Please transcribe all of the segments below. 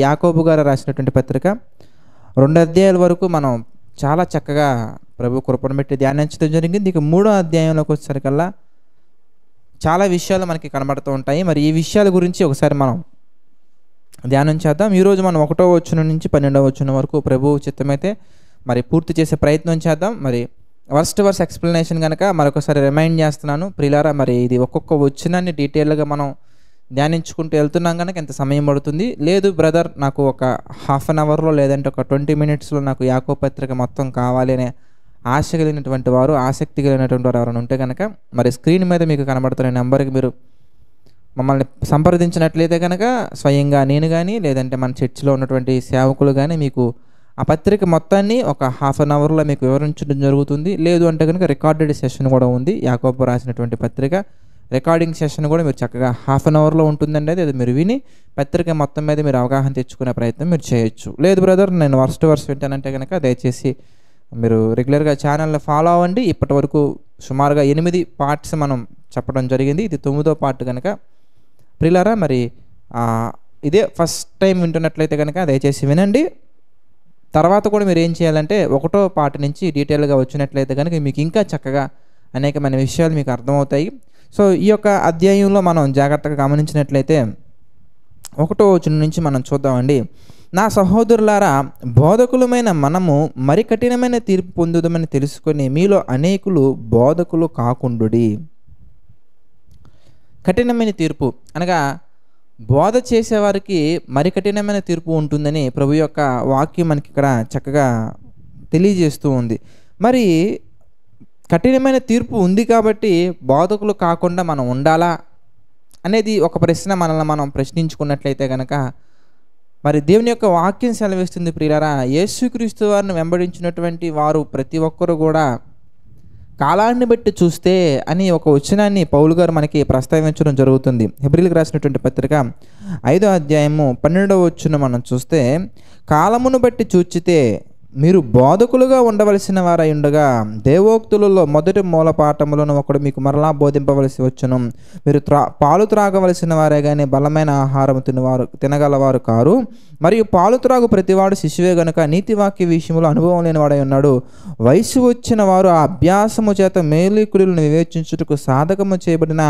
యాకోబు గారు రాసినటువంటి పత్రిక రెండు అధ్యాయాల వరకు మనం చాలా చక్కగా ప్రభు కృపను పెట్టి ధ్యానించడం జరిగింది ఇక మూడో అధ్యాయంలోకి వచ్చేసరికల్లా చాలా విషయాలు మనకి కనబడుతూ ఉంటాయి మరి ఈ విషయాల గురించి ఒకసారి మనం ధ్యానం చేద్దాం ఈరోజు మనం ఒకటో వచ్చిన నుంచి పన్నెండవ వచ్చిన వరకు ప్రభు చిత్తమైతే మరి పూర్తి చేసే ప్రయత్నం చేద్దాం మరి వర్స్ట్ వర్స్ ఎక్స్ప్లెనేషన్ కనుక మరొకసారి రిమైండ్ చేస్తున్నాను ప్రిలారా మరి ఇది ఒక్కొక్క వచ్చినాన్ని డీటెయిల్గా మనం ధ్యానించుకుంటూ వెళ్తున్నాం కనుక ఎంత సమయం పడుతుంది లేదు బ్రదర్ నాకు ఒక హాఫ్ అన్ అవర్లో లేదంటే ఒక ట్వంటీ మినిట్స్లో నాకు యాకో పత్రిక మొత్తం కావాలి అనే ఆశ కలిగినటువంటి వారు ఆసక్తి కలిగినటువంటి వారు ఎవరైనా ఉంటే కనుక మరి స్క్రీన్ మీద మీకు కనబడుతున్న నెంబర్కి మీరు మమ్మల్ని సంప్రదించినట్లయితే కనుక స్వయంగా నేను కానీ లేదంటే మన చర్చిలో ఉన్నటువంటి సేవకులు కానీ మీకు ఆ పత్రిక మొత్తాన్ని ఒక హాఫ్ అన్ అవర్లో మీకు వివరించడం జరుగుతుంది లేదు అంటే కనుక రికార్డెడ్ సెషన్ కూడా ఉంది యాకోబు రాసినటువంటి పత్రిక రికార్డింగ్ సెషన్ కూడా మీరు చక్కగా హాఫ్ అన్ అవర్లో ఉంటుందండి అది అది మీరు విని పత్రిక మొత్తం మీద మీరు అవగాహన తెచ్చుకునే ప్రయత్నం మీరు చేయొచ్చు లేదు బ్రదర్ నేను వర్స్ట్ వర్స్ వింటానంటే కనుక దయచేసి మీరు రెగ్యులర్గా ఛానల్ని ఫాలో అవ్వండి ఇప్పటి వరకు సుమారుగా ఎనిమిది పార్ట్స్ మనం చెప్పడం జరిగింది ఇది తొమ్మిదో పార్ట్ కనుక ప్రిలారా మరి ఇదే ఫస్ట్ టైం వింటున్నట్లయితే కనుక దయచేసి వినండి తర్వాత కూడా మీరు ఏం చేయాలంటే ఒకటో పార్ట్ నుంచి డీటెయిల్గా వచ్చినట్లయితే కనుక మీకు ఇంకా చక్కగా అనేకమైన విషయాలు మీకు అర్థమవుతాయి సో ఈ యొక్క అధ్యాయంలో మనం జాగ్రత్తగా గమనించినట్లయితే ఒకటో వచ్చిన నుంచి మనం చూద్దామండి నా సహోదరులారా బోధకులమైన మనము మరి కఠినమైన తీర్పు పొందుదామని తెలుసుకొని మీలో అనేకులు బోధకులు కాకుండు కఠినమైన తీర్పు అనగా బోధ చేసేవారికి మరి కఠినమైన తీర్పు ఉంటుందని ప్రభు యొక్క వాక్యం మనకి ఇక్కడ చక్కగా తెలియజేస్తూ ఉంది మరి కఠినమైన తీర్పు ఉంది కాబట్టి బాధకులు కాకుండా మనం ఉండాలా అనేది ఒక ప్రశ్న మనల్ని మనం ప్రశ్నించుకున్నట్లయితే కనుక మరి దేవుని యొక్క వాక్యం సెలవిస్తుంది ప్రియులరా యేసుక్రీస్తు వారిని వెంబడించినటువంటి వారు ప్రతి ఒక్కరు కూడా కాలాన్ని బట్టి చూస్తే అని ఒక వచనాన్ని పౌలు గారు మనకి ప్రస్తావించడం జరుగుతుంది హెబ్రిల్కి రాసినటువంటి పత్రిక ఐదో అధ్యాయము పన్నెండవ వచ్చును మనం చూస్తే కాలమును బట్టి చూచితే మీరు బోధకులుగా ఉండవలసిన వారై ఉండగా దేవోక్తులలో మొదటి మూల పాఠములను ఒకడు మీకు మరలా బోధింపవలసి వచ్చును మీరు త్రా పాలు త్రాగవలసిన వారే కానీ బలమైన ఆహారం తినవారు తినగలవారు కారు మరియు పాలు త్రాగు ప్రతివాడు శిశువే గనుక నీతివాక్య విషయంలో అనుభవం లేనివాడై ఉన్నాడు వయసు వచ్చిన వారు ఆ అభ్యాసము చేత మేలికులను వివేచించుటకు సాధకము చేయబడిన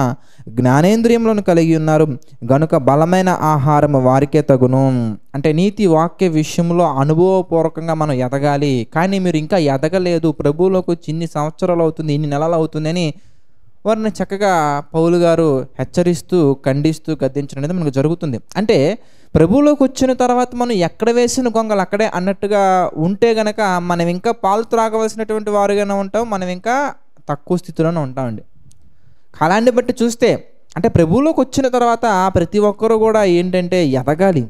జ్ఞానేంద్రియములను కలిగి ఉన్నారు గనుక బలమైన ఆహారము వారికే తగును అంటే నీతి వాక్య విషయంలో అనుభవపూర్వకంగా మనం ఎదగాలి కానీ మీరు ఇంకా ఎదగలేదు ప్రభువులోకి వచ్చి ఇన్ని సంవత్సరాలు అవుతుంది ఇన్ని నెలలు అవుతుందని వారిని చక్కగా పౌలు గారు హెచ్చరిస్తూ ఖండిస్తూ గద్దించడం అనేది మనకు జరుగుతుంది అంటే ప్రభువులోకి వచ్చిన తర్వాత మనం ఎక్కడ వేసిన గొంగలు అక్కడే అన్నట్టుగా ఉంటే గనక మనం ఇంకా పాలు త్రాగవలసినటువంటి వారుగానే ఉంటాం మనం ఇంకా తక్కువ స్థితిలోనే ఉంటామండి కాలాన్ని బట్టి చూస్తే అంటే ప్రభువులోకి వచ్చిన తర్వాత ప్రతి ఒక్కరూ కూడా ఏంటంటే ఎదగాలి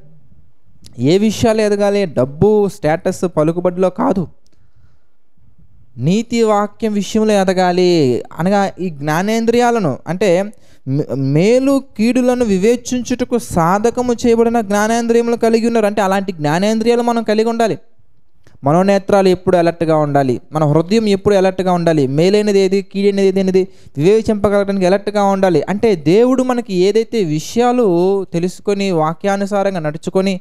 ఏ విషయాలు ఎదగాలి డబ్బు స్టేటస్ పలుకుబడిలో కాదు నీతి వాక్యం విషయంలో ఎదగాలి అనగా ఈ జ్ఞానేంద్రియాలను అంటే మేలు కీడులను వివేచించుటకు సాధకము చేయబడిన జ్ఞానేంద్రియములు కలిగి ఉన్నారు అంటే అలాంటి జ్ఞానేంద్రియాలు మనం కలిగి ఉండాలి మనోనేత్రాలు ఎప్పుడు అలర్ట్గా ఉండాలి మన హృదయం ఎప్పుడు అలర్ట్గా ఉండాలి మేలైనది ఏది కీడైనది ఏది అనేది అలర్ట్గా ఉండాలి అంటే దేవుడు మనకి ఏదైతే విషయాలు తెలుసుకొని వాక్యానుసారంగా నడుచుకొని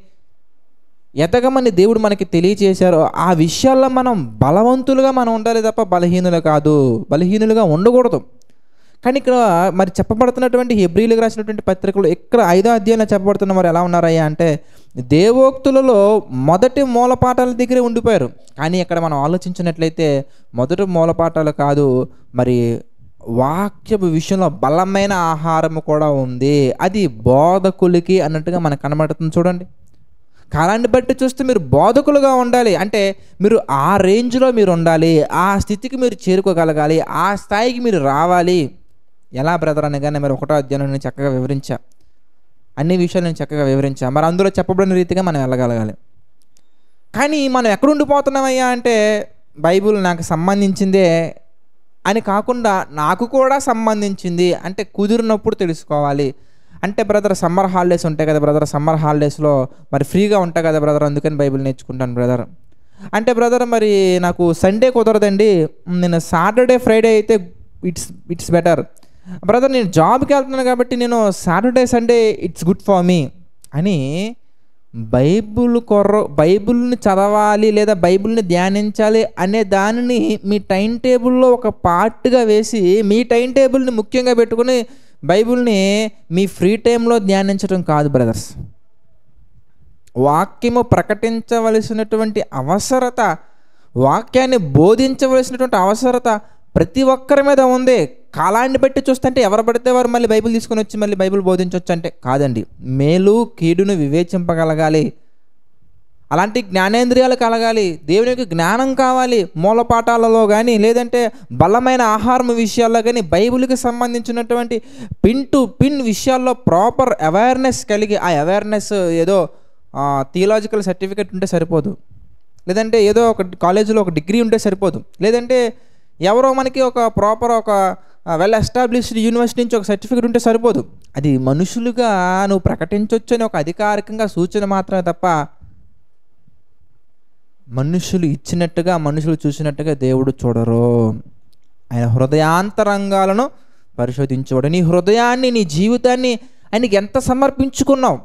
ఎదగమని దేవుడు మనకి తెలియచేశారో ఆ విషయాల్లో మనం బలవంతులుగా మనం ఉండాలి తప్ప బలహీనులు కాదు బలహీనులుగా ఉండకూడదు కానీ ఇక్కడ మరి చెప్పబడుతున్నటువంటి హెబ్రిలకు రాసినటువంటి పత్రికలు ఇక్కడ ఐదో అధ్యాయంలో చెప్పబడుతున్న మరి ఎలా ఉన్నారయ్యా అంటే దేవోక్తులలో మొదటి మూలపాఠాల దగ్గరే ఉండిపోయారు కానీ ఇక్కడ మనం ఆలోచించినట్లయితే మొదటి మూలపాఠాలు కాదు మరి వాక్యపు విషయంలో బలమైన ఆహారం కూడా ఉంది అది బోధకులకి అన్నట్టుగా మనకు కనబడుతుంది చూడండి కాలాన్ని బట్టి చూస్తే మీరు బోధకులుగా ఉండాలి అంటే మీరు ఆ రేంజ్లో మీరు ఉండాలి ఆ స్థితికి మీరు చేరుకోగలగాలి ఆ స్థాయికి మీరు రావాలి ఎలా బ్రదర్ అనగా మరి ఒకటో అధ్యాయంలో నేను చక్కగా వివరించా అన్ని విషయాలు నేను చక్కగా వివరించా మరి అందులో చెప్పబడిన రీతిగా మనం వెళ్ళగలగాలి కానీ మనం ఎక్కడుండిపోతున్నామయ్యా అంటే బైబుల్ నాకు సంబంధించిందే అని కాకుండా నాకు కూడా సంబంధించింది అంటే కుదిరినప్పుడు తెలుసుకోవాలి అంటే బ్రదర్ సమ్మర్ హాలిడేస్ ఉంటాయి కదా బ్రదర్ సమ్మర్ హాలిడేస్లో మరి ఫ్రీగా ఉంటాయి కదా బ్రదర్ అందుకని బైబిల్ నేర్చుకుంటాను బ్రదర్ అంటే బ్రదర్ మరి నాకు సండే కుదరదండి నేను సాటర్డే ఫ్రైడే అయితే ఇట్స్ ఇట్స్ బెటర్ బ్రదర్ నేను జాబ్కి వెళ్తున్నాను కాబట్టి నేను Saturday Sunday it's good for me అని బైబుల్ కొర్ర బైబుల్ని చదవాలి లేదా బైబుల్ని ధ్యానించాలి అనే దానిని మీ టైం టేబుల్లో ఒక పార్ట్గా వేసి మీ టైం టేబుల్ని ముఖ్యంగా పెట్టుకుని బైబుల్ని మీ ఫ్రీ టైంలో ధ్యానించడం కాదు బ్రదర్స్ వాక్యము ప్రకటించవలసినటువంటి అవసరత వాక్యాన్ని బోధించవలసినటువంటి అవసరత ప్రతి ఒక్కరి మీద ఉంది కాలాన్ని బట్టి చూస్తుంటే ఎవరు పడితే వారు మళ్ళీ బైబిల్ తీసుకొని వచ్చి మళ్ళీ బైబిల్ బోధించవచ్చు అంటే కాదండి మేలు కీడును వివేచింపగలగాలి అలాంటి జ్ఞానేంద్రియాలు కలగాలి దేవుని యొక్క జ్ఞానం కావాలి మూలపాఠాలలో కానీ లేదంటే బలమైన ఆహారం విషయాల్లో కానీ బైబిల్కి సంబంధించినటువంటి పిన్ టు పిన్ విషయాల్లో ప్రాపర్ అవేర్నెస్ కలిగి ఆ అవేర్నెస్ ఏదో థియలాజికల్ సర్టిఫికేట్ ఉంటే సరిపోదు లేదంటే ఏదో ఒక కాలేజీలో ఒక డిగ్రీ ఉంటే సరిపోదు లేదంటే ఎవరో మనకి ఒక ప్రాపర్ ఒక వెల్ ఎస్టాబ్లిష్డ్ యూనివర్సిటీ నుంచి ఒక సర్టిఫికేట్ ఉంటే సరిపోదు అది మనుషులుగా నువ్వు ప్రకటించవచ్చు అని ఒక అధికారికంగా సూచన మాత్రమే తప్ప మనుషులు ఇచ్చినట్టుగా మనుషులు చూసినట్టుగా దేవుడు చూడరు ఆయన హృదయాంతరంగాలను పరిశోధించేవాడు నీ హృదయాన్ని నీ జీవితాన్ని ఆయనకి ఎంత సమర్పించుకున్నావు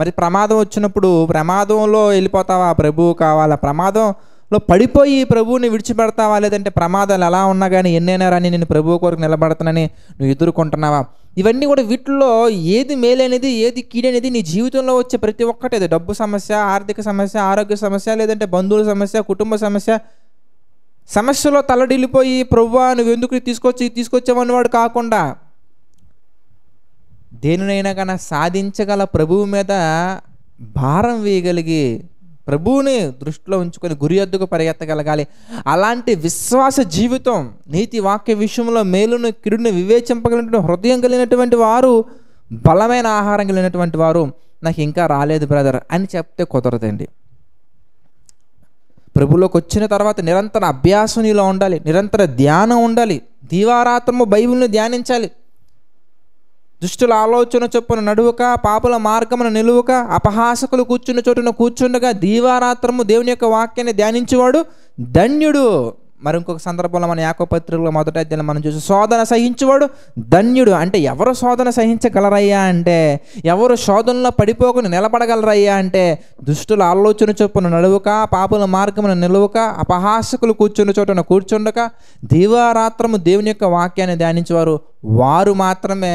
మరి ప్రమాదం వచ్చినప్పుడు ప్రమాదంలో వెళ్ళిపోతావా ప్రభువు కావాలా ప్రమాదం లో పడిపోయి ప్రభువుని విడిచిపెడతావా లేదంటే ప్రమాదాలు ఎలా ఉన్నా కానీ ఎన్నైనా రాని నేను ప్రభువు కొరకు నిలబడతానని నువ్వు ఎదుర్కొంటున్నావా ఇవన్నీ కూడా వీటిల్లో ఏది మేలైనది ఏది కీడైనది నీ జీవితంలో వచ్చే ప్రతి ఒక్కటి అది డబ్బు సమస్య ఆర్థిక సమస్య ఆరోగ్య సమస్య లేదంటే బంధువుల సమస్య కుటుంబ సమస్య సమస్యలో తలడిల్లిపోయి ప్రభు నువ్వు ఎందుకు తీసుకొచ్చి వాడు కాకుండా దేనినైనా కానీ సాధించగల ప్రభువు మీద భారం వేయగలిగి ప్రభువుని దృష్టిలో ఉంచుకొని గురి ఎద్దుకు పరిగెత్తగలగాలి అలాంటి విశ్వాస జీవితం నీతి వాక్య విషయంలో మేలును కిడుని వివేచింపగలిగిన హృదయం కలిగినటువంటి వారు బలమైన ఆహారం కలిగినటువంటి వారు నాకు ఇంకా రాలేదు బ్రదర్ అని చెప్తే కుదరదండి ప్రభులోకి వచ్చిన తర్వాత నిరంతర అభ్యాసం నీలో ఉండాలి నిరంతర ధ్యానం ఉండాలి దీవారాత్రము బైబిల్ని ధ్యానించాలి దుష్టుల ఆలోచన చొప్పున నడువుక పాపుల మార్గమున నిలువక అపహాసకులు కూర్చున్న చోటున కూర్చుండగా దీవారాత్రము దేవుని యొక్క వాక్యాన్ని ధ్యానించేవాడు ధన్యుడు మరి ఇంకొక సందర్భంలో మన యాకపత్రికలో మొదట అధ్యాయం మనం చూసి శోధన సహించేవాడు ధన్యుడు అంటే ఎవరు శోధన సహించగలరయ్యా అంటే ఎవరు శోధనలో పడిపోకుండా నిలబడగలరయ్యా అంటే దుష్టుల ఆలోచన చొప్పున నడువుక పాపుల మార్గమున నిలువక అపహాసకులు కూర్చున్న చోటున కూర్చుండక దీవారాత్రము దేవుని యొక్క వాక్యాన్ని ధ్యానించేవారు వారు మాత్రమే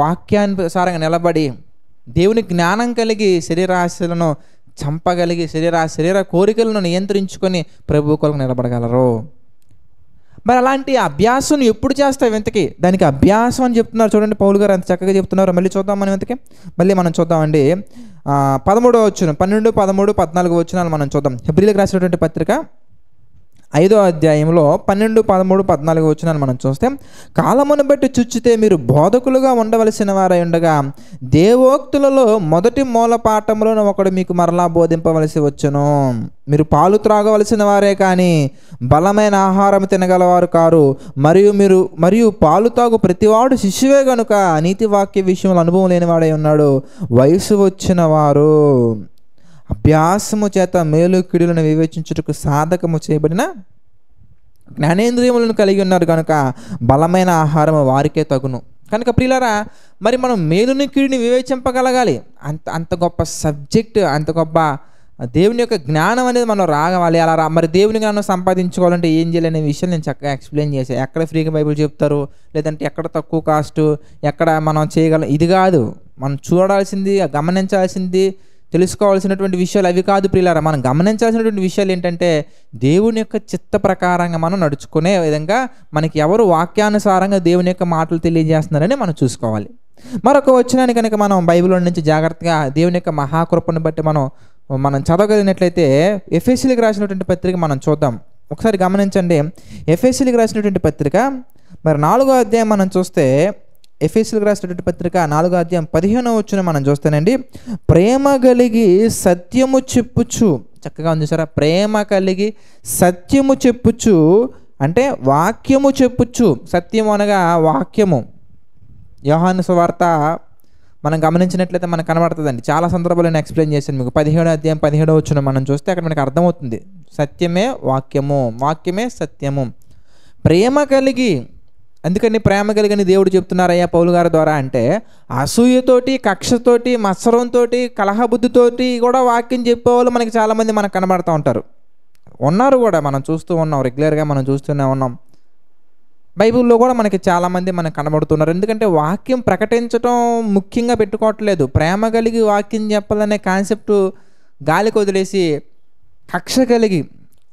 వాక్యానుసారంగా నిలబడి దేవుని జ్ఞానం కలిగి శరీరాశలను చంపగలిగి శరీర శరీర కోరికలను నియంత్రించుకొని ప్రభు కొలకు నిలబడగలరు మరి అలాంటి అభ్యాసం ఎప్పుడు చేస్తావు ఇంతకి దానికి అభ్యాసం అని చెప్తున్నారు చూడండి పౌలు గారు అంత చక్కగా చెప్తున్నారు మళ్ళీ చూద్దాం మనం ఇంతకి మళ్ళీ మనం చూద్దామండి పదమూడో వచ్చిన పన్నెండు పదమూడు పద్నాలుగు వచ్చినాలు మనం చూద్దాం ఫిబ్రిలకు రాసినటువంటి పత్రిక ఐదో అధ్యాయంలో పన్నెండు పదమూడు పద్నాలుగు వచ్చినాను మనం చూస్తే కాలమును బట్టి చుచ్చితే మీరు బోధకులుగా ఉండవలసిన వారై ఉండగా దేవోక్తులలో మొదటి మూల పాఠములను ఒకడు మీకు మరలా బోధింపవలసి వచ్చును మీరు పాలు త్రాగవలసిన వారే కానీ బలమైన ఆహారం తినగలవారు కారు మరియు మీరు మరియు పాలు తాగు ప్రతివాడు శిష్యువే గనుక నీతి వాక్య విషయంలో అనుభవం లేనివాడై ఉన్నాడు వయసు వచ్చిన వారు అభ్యాసము చేత మేలు కిడులను వివేచించుటకు సాధకము చేయబడిన జ్ఞానేంద్రియములను కలిగి ఉన్నారు కనుక బలమైన ఆహారం వారికే తగును కనుక ప్రియులారా మరి మనం మేలుని కిడిని వివేచింపగలగాలి అంత అంత గొప్ప సబ్జెక్ట్ అంత గొప్ప దేవుని యొక్క జ్ఞానం అనేది మనం రాగవాలి అలా రా మరి దేవుని జ్ఞానం సంపాదించుకోవాలంటే ఏం అనే విషయం నేను చక్కగా ఎక్స్ప్లెయిన్ చేశాను ఎక్కడ ఫ్రీగా బైబుల్ చెప్తారు లేదంటే ఎక్కడ తక్కువ కాస్టు ఎక్కడ మనం చేయగలం ఇది కాదు మనం చూడాల్సింది గమనించాల్సింది తెలుసుకోవాల్సినటువంటి విషయాలు అవి కాదు ప్రియులారా మనం గమనించాల్సినటువంటి విషయాలు ఏంటంటే దేవుని యొక్క చిత్త ప్రకారంగా మనం నడుచుకునే విధంగా మనకి ఎవరు వాక్యానుసారంగా దేవుని యొక్క మాటలు తెలియజేస్తున్నారని మనం చూసుకోవాలి మరొక వచ్చినాన్ని కనుక మనం బైబిల్ నుంచి జాగ్రత్తగా దేవుని యొక్క మహాకృపను బట్టి మనం మనం చదవగలిగినట్లయితే ఎఫ్ఎస్సీలకు రాసినటువంటి పత్రిక మనం చూద్దాం ఒకసారి గమనించండి ఎఫ్ఎస్సీలకు రాసినటువంటి పత్రిక మరి నాలుగో అధ్యాయం మనం చూస్తే ఎఫ్ఎస్సీలకు రాసినటువంటి పత్రిక నాలుగో అధ్యాయం పదిహేనో వచ్చిన మనం చూస్తానండి ప్రేమ కలిగి సత్యము చెప్పుచు చక్కగా ఉంది సరే ప్రేమ కలిగి సత్యము చెప్పుచు అంటే వాక్యము చెప్పుచు సత్యము అనగా వాక్యము యోహాను సువార్త మనం గమనించినట్లయితే మనకు కనబడుతుందండి చాలా సందర్భాలు నేను ఎక్స్ప్లెయిన్ చేశాను మీకు పదిహేడో అధ్యాయం పదిహేడో వచ్చిన మనం చూస్తే అక్కడ మనకు అర్థమవుతుంది సత్యమే వాక్యము వాక్యమే సత్యము ప్రేమ కలిగి అందుకని ప్రేమ కలిగని దేవుడు చెప్తున్నారయ్యా పౌలు గారి ద్వారా అంటే అసూయతోటి కక్షతోటి మత్సరంతో కలహబుద్ధితోటి కూడా వాక్యం చెప్పేవాళ్ళు మనకి చాలామంది మనకు కనబడుతూ ఉంటారు ఉన్నారు కూడా మనం చూస్తూ ఉన్నాం రెగ్యులర్గా మనం చూస్తూనే ఉన్నాం బైబిల్లో కూడా మనకి చాలామంది మనకు కనబడుతున్నారు ఎందుకంటే వాక్యం ప్రకటించడం ముఖ్యంగా పెట్టుకోవట్లేదు ప్రేమ కలిగి వాక్యం చెప్పాలనే కాన్సెప్ట్ గాలికి వదిలేసి కక్ష కలిగి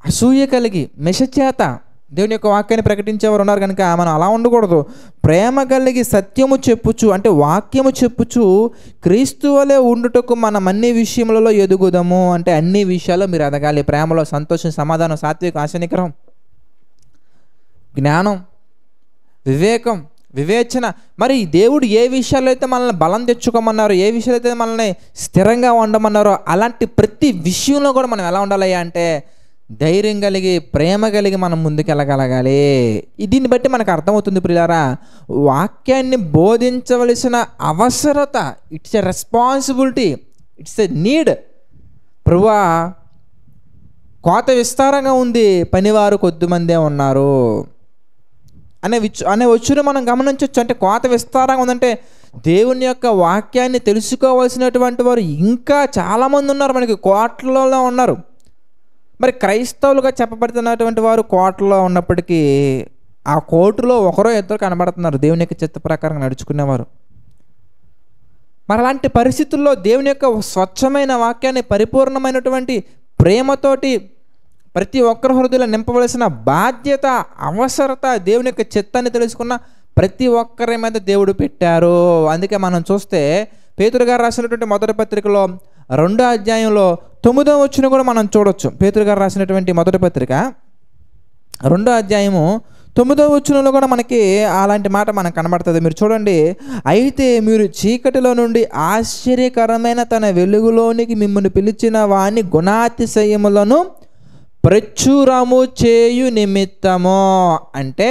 అసూయ కలిగి మెషచేత దేవుని యొక్క వాక్యాన్ని ప్రకటించేవారు ఉన్నారు కనుక మనం అలా ఉండకూడదు ప్రేమ కలిగి సత్యము చెప్పుచు అంటే వాక్యము చెప్పుచు క్రీస్తు వలె ఉండుటకు మనం అన్ని విషయములలో ఎదుగుదాము అంటే అన్ని విషయాలు మీరు ఎదగాలి ప్రేమలో సంతోషం సమాధానం సాత్విక ఆశనికరం జ్ఞానం వివేకం వివేచన మరి దేవుడు ఏ విషయాలు అయితే మనల్ని బలం తెచ్చుకోమన్నారు ఏ విషయాలు అయితే మనల్ని స్థిరంగా ఉండమన్నారో అలాంటి ప్రతి విషయంలో కూడా మనం ఎలా ఉండాలి అంటే ధైర్యం కలిగి ప్రేమ కలిగి మనం ముందుకెళ్ళగలగాలి దీన్ని బట్టి మనకు అర్థమవుతుంది ప్రియులారా వాక్యాన్ని బోధించవలసిన అవసరత it's a responsibility it's a need ప్రభువా కోత విస్తారంగా ఉంది పనివారు కొద్దిమందే ఉన్నారు అనే విచ్చు అనే వచ్చును మనం గమనించవచ్చు అంటే కోత విస్తారంగా ఉందంటే దేవుని యొక్క వాక్యాన్ని తెలుసుకోవాల్సినటువంటి వారు ఇంకా చాలామంది ఉన్నారు మనకి కోట్లలో ఉన్నారు మరి క్రైస్తవులుగా చెప్పబడుతున్నటువంటి వారు కోటలో ఉన్నప్పటికీ ఆ కోర్టులో ఒకరో ఇద్దరు కనబడుతున్నారు దేవుని యొక్క చిత్త ప్రకారం నడుచుకునేవారు మరి అలాంటి పరిస్థితుల్లో దేవుని యొక్క స్వచ్ఛమైన వాక్యాన్ని పరిపూర్ణమైనటువంటి ప్రేమతోటి ప్రతి ఒక్కరి హృదయంలో నింపవలసిన బాధ్యత అవసరత దేవుని యొక్క చిత్తాన్ని తెలుసుకున్న ప్రతి ఒక్కరి మీద దేవుడు పెట్టారు అందుకే మనం చూస్తే పేతురు గారు రాసినటువంటి మొదటి పత్రికలో రెండో అధ్యాయంలో తొమ్మిదో వచ్చిన కూడా మనం చూడొచ్చు పేతురు గారు రాసినటువంటి మొదటి పత్రిక రెండో అధ్యాయము తొమ్మిదో వచ్చినలో కూడా మనకి అలాంటి మాట మనకు కనబడుతుంది మీరు చూడండి అయితే మీరు చీకటిలో నుండి ఆశ్చర్యకరమైన తన వెలుగులోనికి మిమ్మల్ని పిలిచిన వాని గుణాతిశయములను ప్రచురము చేయు నిమిత్తము అంటే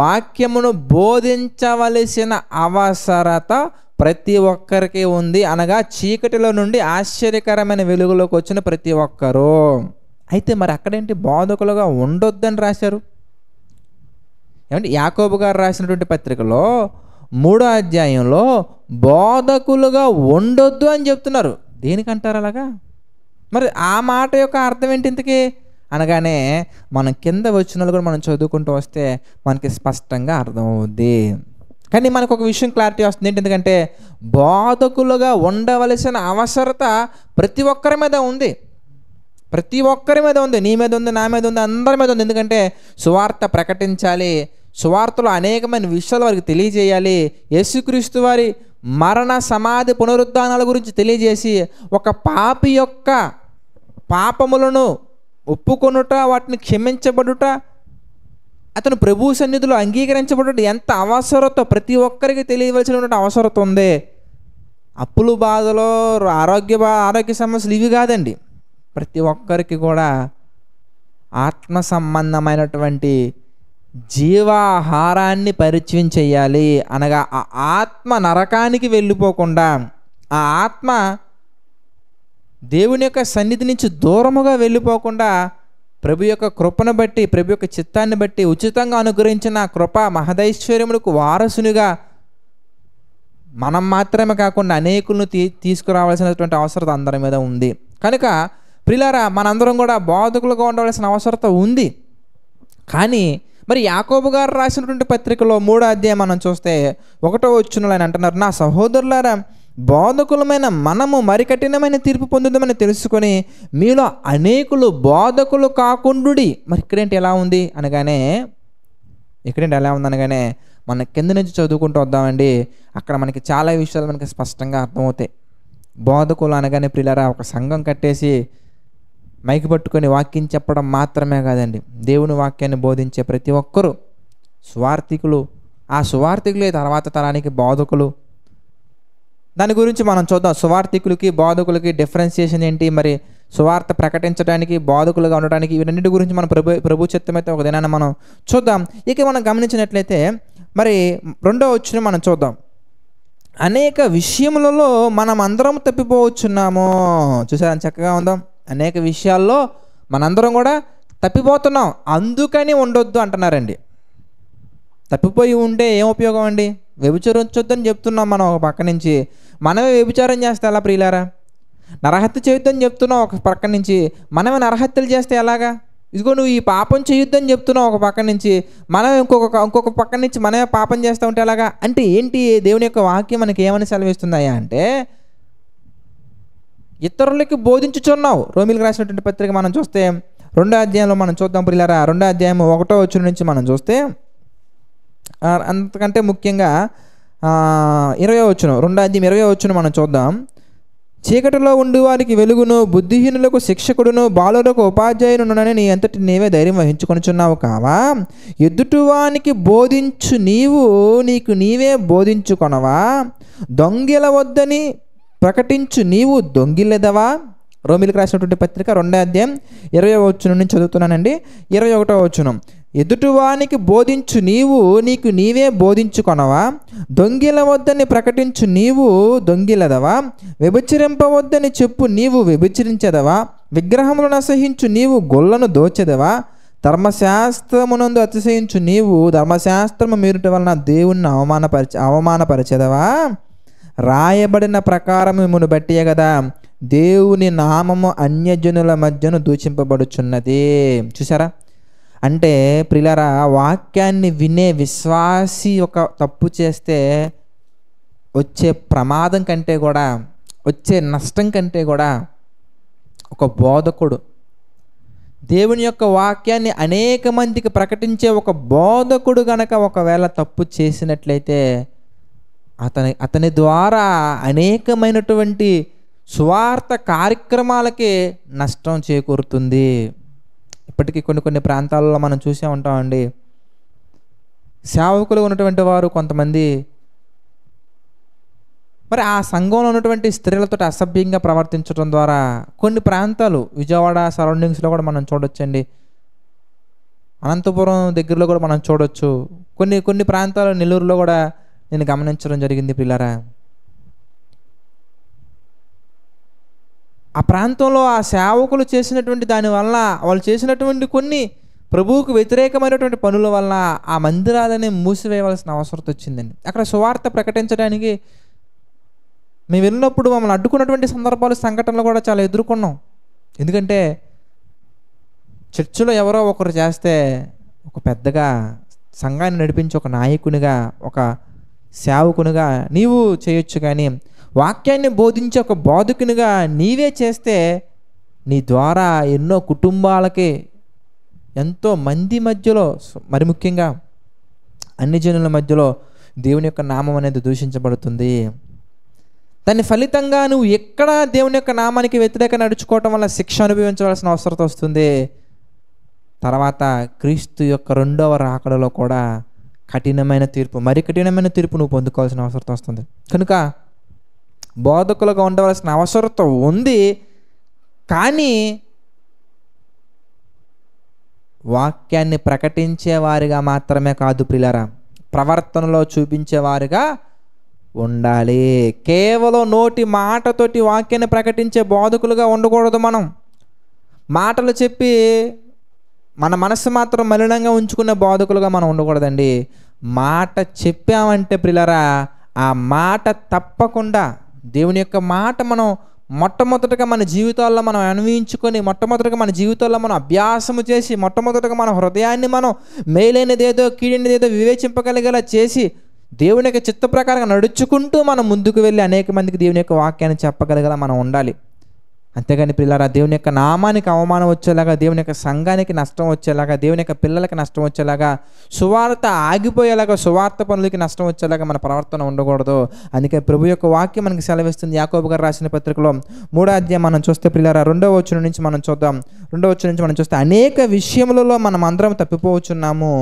వాక్యమును బోధించవలసిన అవసరత ప్రతి ఒక్కరికి ఉంది అనగా చీకటిలో నుండి ఆశ్చర్యకరమైన వెలుగులోకి వచ్చిన ప్రతి ఒక్కరూ అయితే మరి అక్కడేంటి బాధకులుగా ఉండొద్దని రాశారు ఏమంటే యాకోబు గారు రాసినటువంటి పత్రికలో మూడో అధ్యాయంలో బోధకులుగా ఉండొద్దు అని చెప్తున్నారు దేనికంటారు అలాగా మరి ఆ మాట యొక్క అర్థం ఏంటి ఇంతకీ అనగానే మనం కింద వచ్చిన కూడా మనం చదువుకుంటూ వస్తే మనకి స్పష్టంగా అర్థమవుద్ది కానీ మనకు ఒక విషయం క్లారిటీ వస్తుంది ఏంటి ఎందుకంటే బోధకులుగా ఉండవలసిన అవసరత ప్రతి ఒక్కరి మీద ఉంది ప్రతి ఒక్కరి మీద ఉంది నీ మీద ఉంది నా మీద ఉంది అందరి మీద ఉంది ఎందుకంటే సువార్త ప్రకటించాలి సువార్తలో అనేకమైన విషయాలు వారికి తెలియజేయాలి యేసుక్రీస్తు వారి మరణ సమాధి పునరుద్ధానాల గురించి తెలియజేసి ఒక పాపి యొక్క పాపములను ఒప్పుకొనుట వాటిని క్షమించబడుట అతను ప్రభు సన్నిధిలో అంగీకరించబడటం ఎంత అవసరత ప్రతి ఒక్కరికి తెలియవలసినటువంటి అవసరత ఉంది అప్పులు బాధలో ఆరోగ్య ఆరోగ్య సమస్యలు ఇవి కాదండి ప్రతి ఒక్కరికి కూడా ఆత్మ సంబంధమైనటువంటి జీవాహారాన్ని పరిచయం చేయాలి అనగా ఆ ఆత్మ నరకానికి వెళ్ళిపోకుండా ఆ ఆత్మ దేవుని యొక్క సన్నిధి నుంచి దూరముగా వెళ్ళిపోకుండా ప్రభు యొక్క కృపను బట్టి ప్రభు యొక్క చిత్తాన్ని బట్టి ఉచితంగా అనుగ్రహించిన కృప మహదైశ్వర్యములకు వారసునిగా మనం మాత్రమే కాకుండా అనేకులను తీ తీసుకురావాల్సినటువంటి అవసరత అందరి మీద ఉంది కనుక ప్రిలారా మనందరం కూడా బోధకులుగా ఉండవలసిన అవసరత ఉంది కానీ మరి యాకోబు గారు రాసినటువంటి పత్రికలో మూడో అధ్యాయం మనం చూస్తే ఒకటో వచ్చిన అంటున్నారు నా సహోదరులారా బోధకులమైన మనము మరి కఠినమైన తీర్పు పొందుదామని తెలుసుకొని మీలో అనేకులు బోధకులు కాకుండుడి మరి ఇక్కడేంటి ఎలా ఉంది అనగానే ఇక్కడేంటి ఎలా ఉంది అనగానే మన కింద నుంచి చదువుకుంటూ వద్దామండి అక్కడ మనకి చాలా విషయాలు మనకి స్పష్టంగా అర్థమవుతాయి బోధకులు అనగానే ప్రిలరా ఒక సంఘం కట్టేసి మైకి పట్టుకొని వాక్యం చెప్పడం మాత్రమే కాదండి దేవుని వాక్యాన్ని బోధించే ప్రతి ఒక్కరూ స్వార్థికులు ఆ సువార్థికులే తర్వాత తరానికి బోధకులు దాని గురించి మనం చూద్దాం సువార్థికులకి బాధకులకి డిఫరెన్సియేషన్ ఏంటి మరి సువార్త ప్రకటించడానికి బాధకులుగా ఉండడానికి వీటన్నిటి గురించి మనం ప్రభు ప్రభు చిత్తమైతే ఒక దినాన్ని మనం చూద్దాం ఇక మనం గమనించినట్లయితే మరి రెండో వచ్చిన మనం చూద్దాం అనేక విషయములలో మనం అందరం తప్పిపోవచ్చున్నాము చూసారా చక్కగా ఉందాం అనేక విషయాల్లో మనందరం కూడా తప్పిపోతున్నాం అందుకని ఉండొద్దు అంటున్నారండి తప్పిపోయి ఉంటే ఏం ఉపయోగం అండి వ్యభిచరించొద్దని చెప్తున్నాం మనం ఒక పక్క నుంచి మనమే వ్యభిచారం చేస్తే ఎలా ప్రియులారా నరహత్య చేయొద్దని చెప్తున్నాం ఒక పక్క నుంచి మనమే నరహత్యలు చేస్తే ఎలాగా ఇదిగో నువ్వు ఈ పాపం చేయొద్దని చెప్తున్నావు ఒక పక్క నుంచి మనం ఇంకొక ఇంకొక పక్క నుంచి మనమే పాపం చేస్తూ ఉంటే ఎలాగా అంటే ఏంటి దేవుని యొక్క వాక్యం మనకి ఏమని సెలవిస్తుందా అంటే ఇతరులకి బోధించుచున్నావు రోమిల్కి రాసినటువంటి పత్రిక మనం చూస్తే రెండో అధ్యాయంలో మనం చూద్దాం పిల్లరా రెండో అధ్యాయం ఒకటో వచ్చిన నుంచి మనం చూస్తే అంతకంటే ముఖ్యంగా ఇరవై వచ్చును రెండాది ఇరవై వచ్చును మనం చూద్దాం చీకటిలో ఉండి వారికి వెలుగును బుద్ధిహీనులకు శిక్షకుడును బాలులకు ఉపాధ్యాయునునని నీ అంతటి నీవే ధైర్యం వహించుకొనిచున్నావు కావా ఎదుటివానికి బోధించు నీవు నీకు నీవే బోధించుకొనవా దొంగిల వద్దని ప్రకటించు నీవు దొంగిలెదవా రోమిలికి రాసినటువంటి పత్రిక రెండో అధ్యాయం ఇరవై వచ్చునం నుంచి చదువుతున్నానండి ఇరవై ఒకటో వచ్చును ఎదుటివానికి బోధించు నీవు నీకు నీవే బోధించుకొనవా దొంగిలవద్దని ప్రకటించు నీవు దొంగిలదవా విభచరింపవద్దని చెప్పు నీవు విభచరించదవా విగ్రహములను అసహించు నీవు గొల్లను దోచెదవా ధర్మశాస్త్రమునందు అతిశయించు నీవు ధర్మశాస్త్రము మీరుట వలన దేవుణ్ణి అవమానపరిచ అవమానపరిచెదవా రాయబడిన ప్రకారము మిమ్మల్ని బట్టియే కదా దేవుని నామము అన్యజనుల మధ్యను దూషింపబడుచున్నది చూసారా అంటే ప్రిలరా వాక్యాన్ని వినే విశ్వాసి ఒక తప్పు చేస్తే వచ్చే ప్రమాదం కంటే కూడా వచ్చే నష్టం కంటే కూడా ఒక బోధకుడు దేవుని యొక్క వాక్యాన్ని అనేక మందికి ప్రకటించే ఒక బోధకుడు గనక ఒకవేళ తప్పు చేసినట్లయితే అతని అతని ద్వారా అనేకమైనటువంటి స్వార్థ కార్యక్రమాలకే నష్టం చేకూరుతుంది ఇప్పటికీ కొన్ని కొన్ని ప్రాంతాలలో మనం చూసే ఉంటామండి సేవకులు ఉన్నటువంటి వారు కొంతమంది మరి ఆ సంఘంలో ఉన్నటువంటి స్త్రీలతో అసభ్యంగా ప్రవర్తించడం ద్వారా కొన్ని ప్రాంతాలు విజయవాడ సరౌండింగ్స్లో కూడా మనం చూడొచ్చండి అనంతపురం దగ్గరలో కూడా మనం చూడొచ్చు కొన్ని కొన్ని ప్రాంతాలు నెల్లూరులో కూడా నేను గమనించడం జరిగింది పిల్లరా ఆ ప్రాంతంలో ఆ సేవకులు చేసినటువంటి దానివల్ల వాళ్ళు చేసినటువంటి కొన్ని ప్రభువుకు వ్యతిరేకమైనటువంటి పనుల వల్ల ఆ మందిరాలని మూసివేయవలసిన అవసరం వచ్చిందండి అక్కడ సువార్త ప్రకటించడానికి మేము వెళ్ళినప్పుడు మమ్మల్ని అడ్డుకున్నటువంటి సందర్భాలు సంఘటనలు కూడా చాలా ఎదుర్కొన్నాం ఎందుకంటే చర్చిలో ఎవరో ఒకరు చేస్తే ఒక పెద్దగా సంఘాన్ని నడిపించి ఒక నాయకునిగా ఒక సేవకునిగా నీవు చేయొచ్చు కానీ వాక్యాన్ని బోధించే ఒక బోధకునిగా నీవే చేస్తే నీ ద్వారా ఎన్నో కుటుంబాలకి ఎంతో మంది మధ్యలో మరి ముఖ్యంగా అన్ని జనుల మధ్యలో దేవుని యొక్క నామం అనేది దూషించబడుతుంది దాని ఫలితంగా నువ్వు ఎక్కడ దేవుని యొక్క నామానికి వ్యతిరేక నడుచుకోవటం వల్ల శిక్ష అనుభవించవలసిన అవసరం వస్తుంది తర్వాత క్రీస్తు యొక్క రెండవ రాకడలో కూడా కఠినమైన తీర్పు మరి కఠినమైన తీర్పు నువ్వు పొందుకోవాల్సిన అవసరం వస్తుంది కనుక బోధకులుగా ఉండవలసిన అవసరత ఉంది కానీ వాక్యాన్ని ప్రకటించేవారిగా మాత్రమే కాదు ప్రిలరా ప్రవర్తనలో చూపించేవారుగా ఉండాలి కేవలం నోటి మాటతోటి వాక్యాన్ని ప్రకటించే బోధకులుగా ఉండకూడదు మనం మాటలు చెప్పి మన మనసు మాత్రం మలినంగా ఉంచుకునే బోధకులుగా మనం ఉండకూడదండి మాట చెప్పామంటే ప్రిలరా ఆ మాట తప్పకుండా దేవుని యొక్క మాట మనం మొట్టమొదటగా మన జీవితాల్లో మనం అన్వయించుకొని మొట్టమొదటగా మన జీవితాల్లో మనం అభ్యాసము చేసి మొట్టమొదటగా మన హృదయాన్ని మనం మేలైనదేదో కీడైనదేదో వివేచింపగలిగేలా చేసి దేవుని యొక్క చిత్త ప్రకారంగా నడుచుకుంటూ మనం ముందుకు వెళ్ళి అనేక మందికి దేవుని యొక్క వాక్యాన్ని చెప్పగలిగేలా మనం ఉండాలి అంతేగాని పిల్లరా దేవుని యొక్క నామానికి అవమానం వచ్చేలాగా దేవుని యొక్క సంఘానికి నష్టం వచ్చేలాగా దేవుని యొక్క పిల్లలకి నష్టం వచ్చేలాగా సువార్త ఆగిపోయేలాగా సువార్త పనులకి నష్టం వచ్చేలాగా మన ప్రవర్తన ఉండకూడదు అందుకే ప్రభు యొక్క వాక్యం మనకి సెలవిస్తుంది యాకోబు గారు రాసిన పత్రికలో మూడో అధ్యాయం మనం చూస్తే పిల్లరా రెండవ వచ్చిన నుంచి మనం చూద్దాం రెండవ వచ్చిన నుంచి మనం చూస్తే అనేక విషయములలో మనం అందరం తప్పిపోవచ్చున్నాము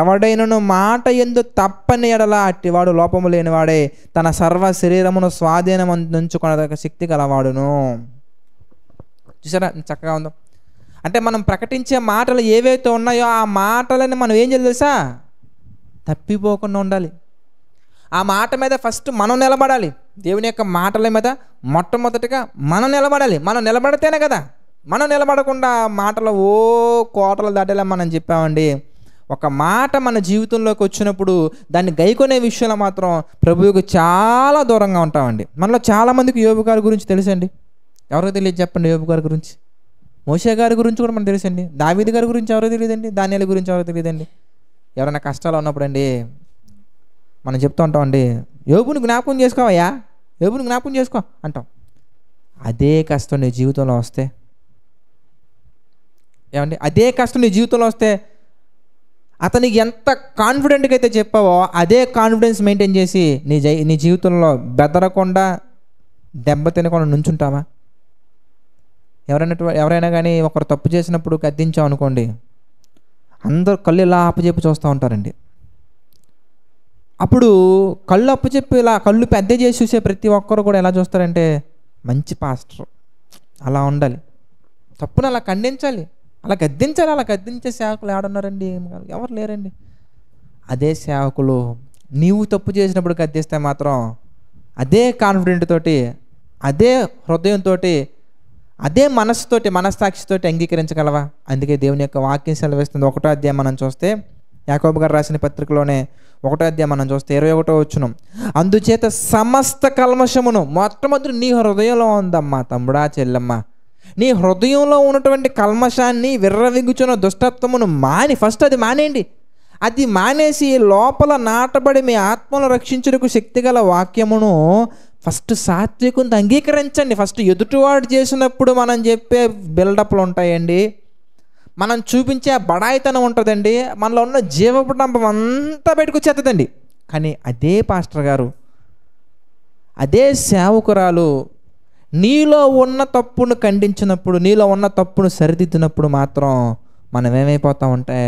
ఎవడైనను మాట ఎందు తప్పని ఎడలా అట్టివాడు లోపము లేనివాడే తన సర్వ శరీరమును స్వాధీనం అందించుకునే శక్తి గలవాడును చూసారా చక్కగా ఉందో అంటే మనం ప్రకటించే మాటలు ఏవైతే ఉన్నాయో ఆ మాటలని మనం ఏం చేయాలి తెలుసా తప్పిపోకుండా ఉండాలి ఆ మాట మీద ఫస్ట్ మనం నిలబడాలి దేవుని యొక్క మాటల మీద మొట్టమొదటిగా మనం నిలబడాలి మనం నిలబడితేనే కదా మనం నిలబడకుండా మాటలు ఓ కోటలు దాటేలా మనం చెప్పామండి ఒక మాట మన జీవితంలోకి వచ్చినప్పుడు దాన్ని గైకొనే విషయంలో మాత్రం ప్రభువుకు చాలా దూరంగా ఉంటామండి మనలో చాలామందికి యోగు గురించి తెలుసండి ఎవరో తెలియదు చెప్పండి యోబు గారి గురించి మోషే గారి గురించి కూడా మనకు తెలుసండి దావీది గారి గురించి ఎవరో తెలియదండి ధాన్యాల గురించి ఎవరో తెలియదండి ఎవరైనా కష్టాలు ఉన్నప్పుడు అండి మనం చెప్తూ ఉంటామండి యోబుని జ్ఞాపకం చేసుకోవయ్యా యోబుని జ్ఞాపకం చేసుకో అంటాం అదే కష్టం నీ జీవితంలో వస్తే ఏమండి అదే కష్టం నీ జీవితంలో వస్తే అతనికి ఎంత కాన్ఫిడెంట్గా అయితే చెప్పావో అదే కాన్ఫిడెన్స్ మెయింటైన్ చేసి నీ జై నీ జీవితంలో బెదరకుండా దెబ్బ తినకుండా నుంచుంటావా ఎవరైనా ఎవరైనా కానీ ఒకరు తప్పు చేసినప్పుడు గద్దించాం అనుకోండి అందరు కళ్ళు ఇలా అప్పచెప్పి చూస్తూ ఉంటారండి అప్పుడు కళ్ళు అప్పచెప్పి ఇలా కళ్ళు పెద్ద చేసి చూసే ప్రతి ఒక్కరు కూడా ఎలా చూస్తారంటే మంచి పాస్టర్ అలా ఉండాలి తప్పును అలా ఖండించాలి అలా గద్దించాలి అలా గద్దించే సేవకులు ఏడున్నారండి ఎవరు లేరండి అదే సేవకులు నీవు తప్పు చేసినప్పుడు గద్దిస్తే మాత్రం అదే కాన్ఫిడెంట్ తోటి అదే హృదయంతో అదే మనస్సుతోటి మనస్సాక్షితోటి అంగీకరించగలవా అందుకే దేవుని యొక్క వాక్యం సెలవిస్తుంది ఒకటో అధ్యాయం మనం చూస్తే యాకోబు గారు రాసిన పత్రికలోనే ఒకటో అధ్యాయం మనం చూస్తే ఇరవై ఒకటో వచ్చును అందుచేత సమస్త కల్మషమును మొట్టమొదటి నీ హృదయంలో ఉందమ్మా తమ్ముడా చెల్లమ్మ నీ హృదయంలో ఉన్నటువంటి కల్మషాన్ని విర్రవిగుచున్న దుష్టత్వమును మాని ఫస్ట్ అది మానేయండి అది మానేసి లోపల నాటబడి మీ ఆత్మను రక్షించుటకు శక్తిగల వాక్యమును ఫస్ట్ సాత్వికుంది అంగీకరించండి ఫస్ట్ ఎదుటివాడు చేసినప్పుడు మనం చెప్పే బిల్డప్లు ఉంటాయండి మనం చూపించే బడాయితనం ఉంటుందండి మనలో ఉన్న జీవపటంపం అంతా వచ్చేస్తుందండి కానీ అదే పాస్టర్ గారు అదే సేవకురాలు నీలో ఉన్న తప్పును ఖండించినప్పుడు నీలో ఉన్న తప్పును సరిదిద్దినప్పుడు మాత్రం మనం ఏమైపోతామంటే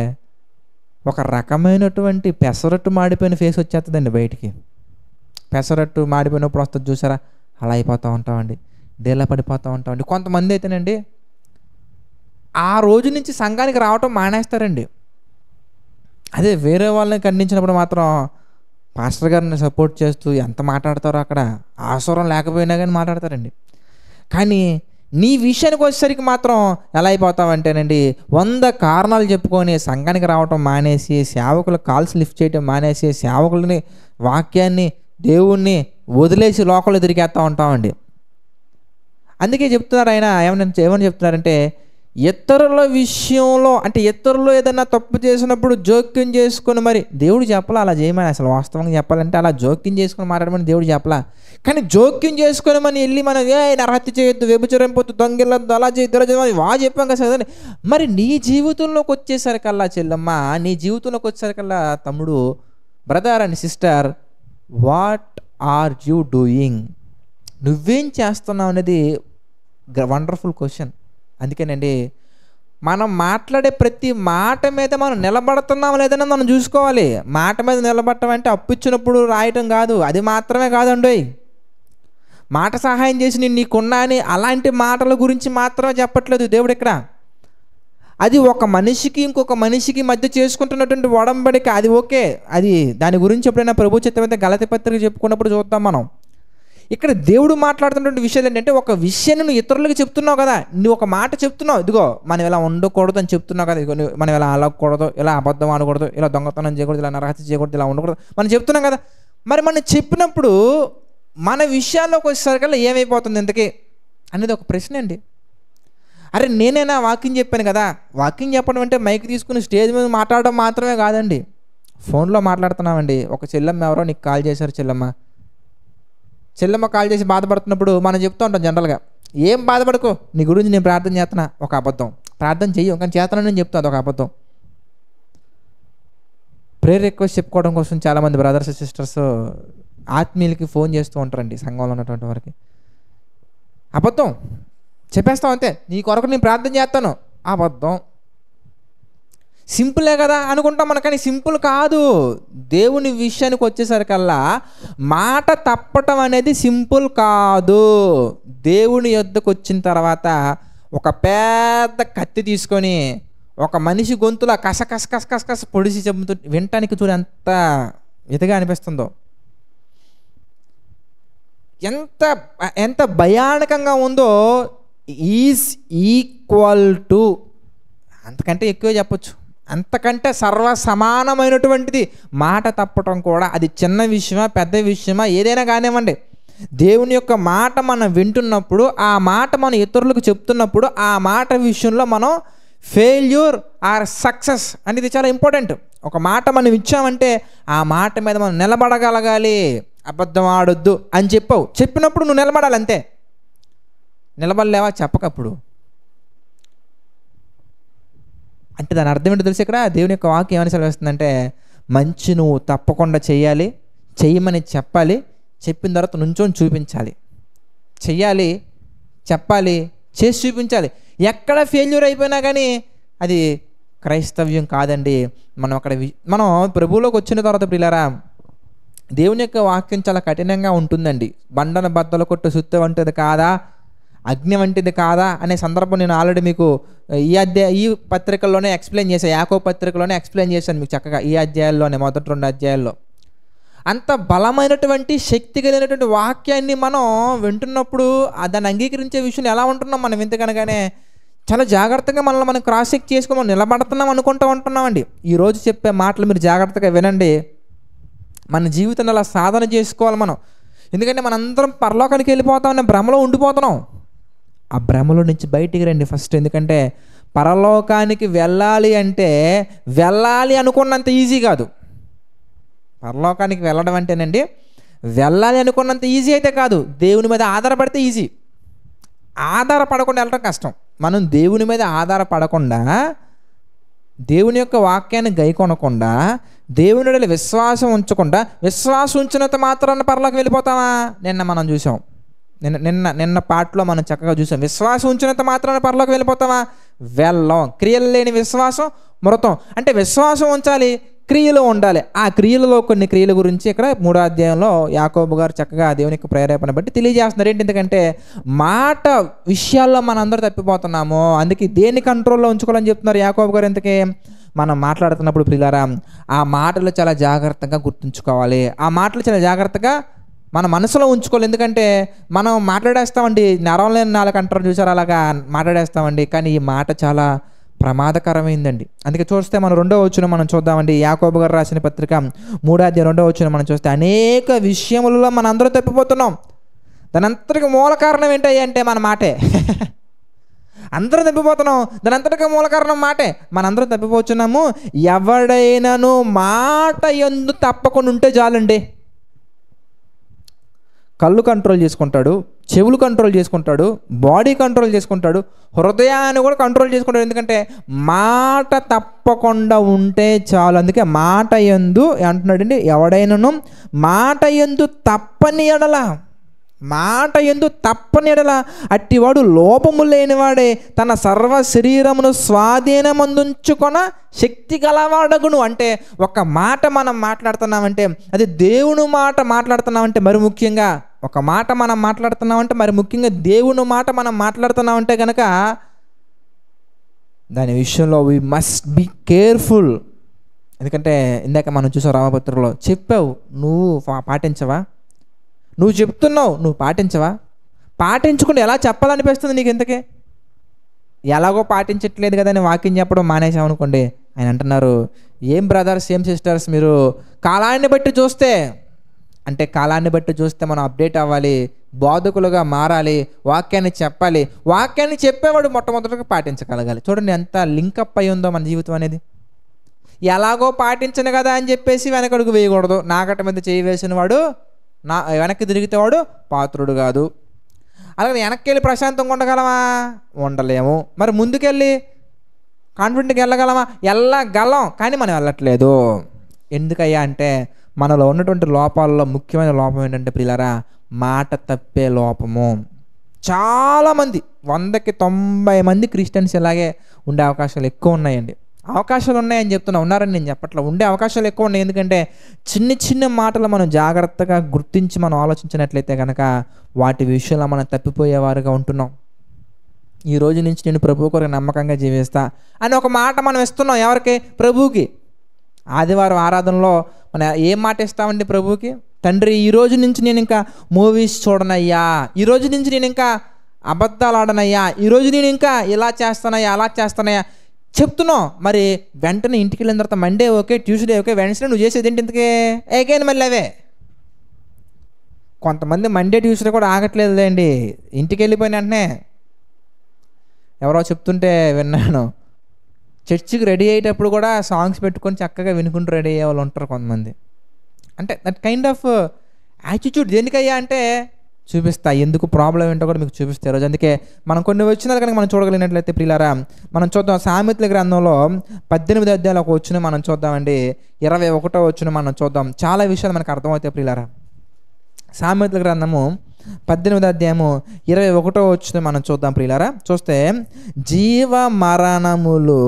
ఒక రకమైనటువంటి పెసరట్టు మాడిపోయిన ఫేస్ వచ్చేస్తుందండి బయటికి పెసరట్టు మాడిపోయినప్పుడు వస్తుంది చూసారా అలా అయిపోతూ ఉంటామండి డేలా పడిపోతూ ఉంటామండి కొంతమంది అయితేనండి ఆ రోజు నుంచి సంఘానికి రావటం మానేస్తారండి అదే వేరే వాళ్ళని ఖండించినప్పుడు మాత్రం పాస్టర్ గారిని సపోర్ట్ చేస్తూ ఎంత మాట్లాడతారో అక్కడ అవసరం లేకపోయినా కానీ మాట్లాడతారండి కానీ నీ విషయానికి వచ్చేసరికి మాత్రం ఎలా అయిపోతావంటేనండి వంద కారణాలు చెప్పుకొని సంఘానికి రావటం మానేసి సేవకులు కాల్స్ లిఫ్ట్ చేయటం మానేసి సేవకులని వాక్యాన్ని దేవుణ్ణి వదిలేసి లోకంలో తిరిగేస్తూ ఉంటామండి అందుకే చెప్తున్నారు ఆయన ఏమని ఏమని చెప్తున్నారంటే ఇతరుల విషయంలో అంటే ఇతరులు ఏదైనా తప్పు చేసినప్పుడు జోక్యం చేసుకుని మరి దేవుడు చెప్పలా అలా చేయమని అసలు వాస్తవంగా చెప్పాలంటే అలా జోక్యం చేసుకుని మాట్లాడమని దేవుడు చెప్పలా కానీ జోక్యం చేసుకుని మనం వెళ్ళి మనం ఏ హత్య చేయొద్దు వ్యభిచరింపొద్దు దొంగిల్లొద్దు అలా చేయొద్దు అలా చేయాలి వా చెప్పాం కదా మరి నీ జీవితంలోకి వచ్చేసరికల్లా చెల్లమ్మ నీ జీవితంలోకి వచ్చేసరికల్లా తమ్ముడు brother and sister what are you doing నువ్వేం చేస్తున్నావు అనేది వండర్ఫుల్ క్వశ్చన్ అందుకేనండి మనం మాట్లాడే ప్రతి మాట మీద మనం నిలబడుతున్నాం లేదని మనం చూసుకోవాలి మాట మీద నిలబడటం అంటే అప్పిచ్చినప్పుడు రాయటం కాదు అది మాత్రమే కాదండి మాట సహాయం చేసి నేను నీకున్నా అని అలాంటి మాటల గురించి మాత్రమే చెప్పట్లేదు దేవుడు ఇక్కడ అది ఒక మనిషికి ఇంకొక మనిషికి మధ్య చేసుకుంటున్నటువంటి వడంబడిక అది ఓకే అది దాని గురించి ఎప్పుడైనా ప్రభు చిత్తమైన గలతి పత్రిక చెప్పుకున్నప్పుడు చూద్దాం మనం ఇక్కడ దేవుడు మాట్లాడుతున్నటువంటి విషయాలు ఏంటంటే ఒక విషయాన్ని నువ్వు ఇతరులకు చెప్తున్నావు కదా నువ్వు ఒక మాట చెప్తున్నావు ఇదిగో మనం ఇలా ఉండకూడదు అని చెప్తున్నావు కదా ఇదిగో మనం ఇలా అలగకూడదు ఇలా అబద్ధం ఆడకూడదు ఇలా దొంగతనం చేయకూడదు ఇలా నరహత్య చేయకూడదు ఇలా ఉండకూడదు మనం చెప్తున్నాం కదా మరి మనం చెప్పినప్పుడు మన విషయాల్లోకి వచ్చేసరికల్లా ఏమైపోతుంది ఇంతకీ అనేది ఒక ప్రశ్న అండి అరే నేనైనా వాకింగ్ చెప్పాను కదా వాకింగ్ చెప్పడం అంటే మైక్ తీసుకుని స్టేజ్ మీద మాట్లాడడం మాత్రమే కాదండి ఫోన్లో మాట్లాడుతున్నామండి ఒక చెల్లెమ్మ ఎవరో నీకు కాల్ చేశారు చెల్లమ్మ చెల్లమ్మ కాల్ చేసి బాధపడుతున్నప్పుడు మనం చెప్తూ ఉంటాం జనరల్గా ఏం బాధపడకు నీ గురించి నేను ప్రార్థన చేస్తున్నా ఒక అబద్ధం ప్రార్థన చెయ్యి కానీ చేస్తానని నేను చెప్తాను ఒక అబద్ధం ప్రేయర్ రిక్వెస్ట్ చెప్పుకోవడం కోసం చాలామంది బ్రదర్స్ సిస్టర్స్ ఆత్మీయులకి ఫోన్ చేస్తూ ఉంటారండి సంఘంలో ఉన్నటువంటి వారికి అబద్ధం చెప్పేస్తావు అంతే నీ కొరకు నేను ప్రార్థన చేస్తాను అబద్ధం సింపులే కదా అనుకుంటాం మనకని కానీ సింపుల్ కాదు దేవుని విషయానికి వచ్చేసరికల్లా మాట తప్పటం అనేది సింపుల్ కాదు దేవుని యొద్దకు వచ్చిన తర్వాత ఒక పెద్ద కత్తి తీసుకొని ఒక మనిషి గొంతులో కస కస కస కస కస పొడిసి చెబుతూ వినటానికి చూడు ఎంత ఇదిగా అనిపిస్తుందో ఎంత ఎంత భయానకంగా ఉందో ఈజ్ ఈక్వల్ టు అంతకంటే ఎక్కువ చెప్పచ్చు అంతకంటే సర్వ సమానమైనటువంటిది మాట తప్పటం కూడా అది చిన్న విషయమా పెద్ద విషయమా ఏదైనా కానివ్వండి దేవుని యొక్క మాట మనం వింటున్నప్పుడు ఆ మాట మనం ఇతరులకు చెప్తున్నప్పుడు ఆ మాట విషయంలో మనం ఫెయిల్యూర్ ఆర్ సక్సెస్ అనేది చాలా ఇంపార్టెంట్ ఒక మాట మనం ఇచ్చామంటే ఆ మాట మీద మనం నిలబడగలగాలి అబద్ధం ఆడొద్దు అని చెప్పావు చెప్పినప్పుడు నువ్వు నిలబడాలి అంతే నిలబడలేవా చెప్పకప్పుడు అంటే దాని అర్థం ఏంటో తెలుసు ఇక్కడ దేవుని యొక్క వాక్యం ఏమని సెలవిస్తుందంటే మంచి నువ్వు తప్పకుండా చేయాలి చెయ్యమని చెప్పాలి చెప్పిన తర్వాత నుంచొని చూపించాలి చెయ్యాలి చెప్పాలి చేసి చూపించాలి ఎక్కడ ఫెయిల్యూర్ అయిపోయినా కానీ అది క్రైస్తవ్యం కాదండి మనం అక్కడ మనం ప్రభువులోకి వచ్చిన తర్వాత పిల్లరా దేవుని యొక్క వాక్యం చాలా కఠినంగా ఉంటుందండి బండన బద్దలు కొట్టు సుత్తం ఉంటుంది కాదా అగ్ని వంటిది కాదా అనే సందర్భం నేను ఆల్రెడీ మీకు ఈ అధ్యాయ ఈ పత్రికల్లోనే ఎక్స్ప్లెయిన్ చేశాను యాకో పత్రికలోనే ఎక్స్ప్లెయిన్ చేశాను మీకు చక్కగా ఈ అధ్యాయాల్లోనే మొదటి రెండు అధ్యాయాల్లో అంత బలమైనటువంటి శక్తి కలిగినటువంటి వాక్యాన్ని మనం వింటున్నప్పుడు దాన్ని అంగీకరించే విషయం ఎలా ఉంటున్నాం మనం ఎందుకనగానే చాలా జాగ్రత్తగా మనల్ని మనం క్రాస్ చెక్ చేసుకుని మనం నిలబడుతున్నాం అనుకుంటూ ఉంటున్నామండి ఈరోజు చెప్పే మాటలు మీరు జాగ్రత్తగా వినండి మన జీవితాన్ని అలా సాధన చేసుకోవాలి మనం ఎందుకంటే మనందరం పరలోకానికి వెళ్ళిపోతామనే భ్రమలో ఉండిపోతున్నాం ఆ భ్రమలో నుంచి బయటికి రండి ఫస్ట్ ఎందుకంటే పరలోకానికి వెళ్ళాలి అంటే వెళ్ళాలి అనుకున్నంత ఈజీ కాదు పరలోకానికి వెళ్ళడం అంటేనండి వెళ్ళాలి అనుకున్నంత ఈజీ అయితే కాదు దేవుని మీద ఆధారపడితే ఈజీ ఆధారపడకుండా వెళ్ళడం కష్టం మనం దేవుని మీద ఆధారపడకుండా దేవుని యొక్క వాక్యాన్ని గైకొనకుండా దేవుని విశ్వాసం ఉంచకుండా విశ్వాసం ఉంచినంత మాత్రాన్ని పరలోకి వెళ్ళిపోతామా నిన్న మనం చూసాం నిన్న నిన్న నిన్న పాటలో మనం చక్కగా చూసాం విశ్వాసం ఉంచినంత మాత్రమే పరలోకి వెళ్ళిపోతామా వెళ్ళం క్రియలు లేని విశ్వాసం మృతం అంటే విశ్వాసం ఉంచాలి క్రియలు ఉండాలి ఆ క్రియలలో కొన్ని క్రియల గురించి ఇక్కడ మూడో అధ్యాయంలో యాకోబు గారు చక్కగా దేవునికి ప్రేరేపణ బట్టి తెలియజేస్తున్నారు ఏంటి ఎందుకంటే మాట విషయాల్లో మనందరూ తప్పిపోతున్నాము అందుకే దేని కంట్రోల్లో ఉంచుకోవాలని చెప్తున్నారు యాకోబు గారు ఎందుకే మనం మాట్లాడుతున్నప్పుడు ప్రిలారా ఆ మాటలు చాలా జాగ్రత్తగా గుర్తుంచుకోవాలి ఆ మాటలు చాలా జాగ్రత్తగా మన మనసులో ఉంచుకోవాలి ఎందుకంటే మనం మాట్లాడేస్తామండి నరం లేని నాలుగు అంటారు చూసారు అలాగా మాట్లాడేస్తామండి కానీ ఈ మాట చాలా ప్రమాదకరమైందండి అందుకే చూస్తే మనం రెండో వచ్చిన మనం చూద్దామండి యాకోబు గారు రాసిన పత్రిక మూడాది రెండో వచ్చిన మనం చూస్తే అనేక విషయములలో మన అందరూ తప్పిపోతున్నాం దాని అంతటికి మూల కారణం ఏంటయ్యా అంటే మన మాటే అందరూ తప్పిపోతున్నాం దాని అంతటికి మూల కారణం మాటే మనందరూ తప్పిపోతున్నాము ఎవడైనాను మాట ఎందు తప్పకుండా ఉంటే చాలండి కళ్ళు కంట్రోల్ చేసుకుంటాడు చెవులు కంట్రోల్ చేసుకుంటాడు బాడీ కంట్రోల్ చేసుకుంటాడు హృదయాన్ని కూడా కంట్రోల్ చేసుకుంటాడు ఎందుకంటే మాట తప్పకుండా ఉంటే చాలు అందుకే మాట ఎందు అంటున్నాడండి ఎవడైనాను మాట ఎందు తప్పని ఎడల మాట ఎందు తప్పని ఎడల అట్టివాడు లోపము లేనివాడే తన సర్వ శరీరమును స్వాధీనమందుంచుకొన శక్తి గలవాడగును అంటే ఒక మాట మనం మాట్లాడుతున్నామంటే అది దేవుని మాట మాట్లాడుతున్నామంటే మరి ముఖ్యంగా ఒక మాట మనం మాట్లాడుతున్నామంటే మరి ముఖ్యంగా దేవుని మాట మనం మాట్లాడుతున్నామంటే కనుక దాని విషయంలో వి మస్ట్ బి కేర్ఫుల్ ఎందుకంటే ఇందాక మనం చూసాం రామపత్రంలో చెప్పావు నువ్వు పాటించవా నువ్వు చెప్తున్నావు నువ్వు పాటించవా పాటించకుండా ఎలా చెప్పాలనిపిస్తుంది నీకు ఇంతకే ఎలాగో పాటించట్లేదు కదా అని వాకింగ్ చెప్పడం మానేసాం అనుకోండి ఆయన అంటున్నారు ఏం బ్రదర్స్ ఏం సిస్టర్స్ మీరు కాలాన్ని బట్టి చూస్తే అంటే కాలాన్ని బట్టి చూస్తే మనం అప్డేట్ అవ్వాలి బోధకులుగా మారాలి వాక్యాన్ని చెప్పాలి వాక్యాన్ని చెప్పేవాడు మొట్టమొదటిగా పాటించగలగాలి చూడండి ఎంత లింక్అప్ అయి ఉందో మన జీవితం అనేది ఎలాగో పాటించను కదా అని చెప్పేసి వెనకడుగు వేయకూడదు నాగట మీద చేయి వేసిన వాడు నా వెనక్కి తిరిగితే వాడు పాత్రుడు కాదు అలాగే వెనక్కి వెళ్ళి ప్రశాంతంగా ఉండగలమా ఉండలేము మరి ముందుకెళ్ళి కాన్ఫిడెంట్గా వెళ్ళగలమా వెళ్ళగలం కానీ మనం వెళ్ళట్లేదు ఎందుకయ్యా అంటే మనలో ఉన్నటువంటి లోపాలలో ముఖ్యమైన లోపం ఏంటంటే ప్రియులరా మాట తప్పే లోపము చాలామంది వందకి తొంభై మంది క్రిస్టియన్స్ ఇలాగే ఉండే అవకాశాలు ఎక్కువ ఉన్నాయండి అవకాశాలు ఉన్నాయని చెప్తున్నా ఉన్నారని నేను చెప్పట్లా ఉండే అవకాశాలు ఎక్కువ ఉన్నాయి ఎందుకంటే చిన్న చిన్న మాటలు మనం జాగ్రత్తగా గుర్తించి మనం ఆలోచించినట్లయితే కనుక వాటి విషయంలో మనం తప్పిపోయేవారుగా ఉంటున్నాం ఈ రోజు నుంచి నేను ప్రభు కొరకు నమ్మకంగా జీవిస్తా అని ఒక మాట మనం ఇస్తున్నాం ఎవరికి ప్రభువుకి ఆదివారం ఆరాధనలో మన ఏం మాట ఇస్తామండి ప్రభుకి తండ్రి ఈ రోజు నుంచి నేను ఇంకా మూవీస్ చూడనయ్యా ఈ రోజు నుంచి నేను ఇంకా అబద్ధాలు ఆడనయ్యా ఈరోజు నేను ఇంకా ఇలా చేస్తానయ్యా అలా చేస్తానయ్యా చెప్తున్నావు మరి వెంటనే ఇంటికి వెళ్ళిన తర్వాత Monday okay Tuesday okay Wednesday నువ్వు చేసేది ఏంటి ఇంతకే ఏకైనా మళ్ళీ అవే కొంతమంది మండే ట్యూస్డే కూడా అండి ఇంటికి వెళ్ళిపోయిన వెంటనే ఎవరో చెప్తుంటే విన్నాను చర్చికి రెడీ అయ్యేటప్పుడు కూడా సాంగ్స్ పెట్టుకొని చక్కగా వినుకుంటూ రెడీ అయ్యే వాళ్ళు ఉంటారు కొంతమంది అంటే దట్ కైండ్ ఆఫ్ యాటిట్యూడ్ దేనికయ్యా అంటే చూపిస్తా ఎందుకు ప్రాబ్లం ఏంటో కూడా మీకు చూపిస్తే రోజు అందుకే మనం కొన్ని వచ్చిన కనుక మనం చూడగలిగినట్లయితే ప్రియులారా మనం చూద్దాం సామెతల గ్రంథంలో పద్దెనిమిది అధ్యాయులు ఒక వచ్చిన మనం చూద్దామండి ఇరవై ఒకటో వచ్చిన మనం చూద్దాం చాలా విషయాలు మనకు అర్థమవుతాయి ప్రియులారా సామెతల గ్రంథము పద్దెనిమిది అధ్యాయము ఇరవై ఒకటో వచ్చిన మనం చూద్దాం ప్రియులారా చూస్తే జీవ మరణములు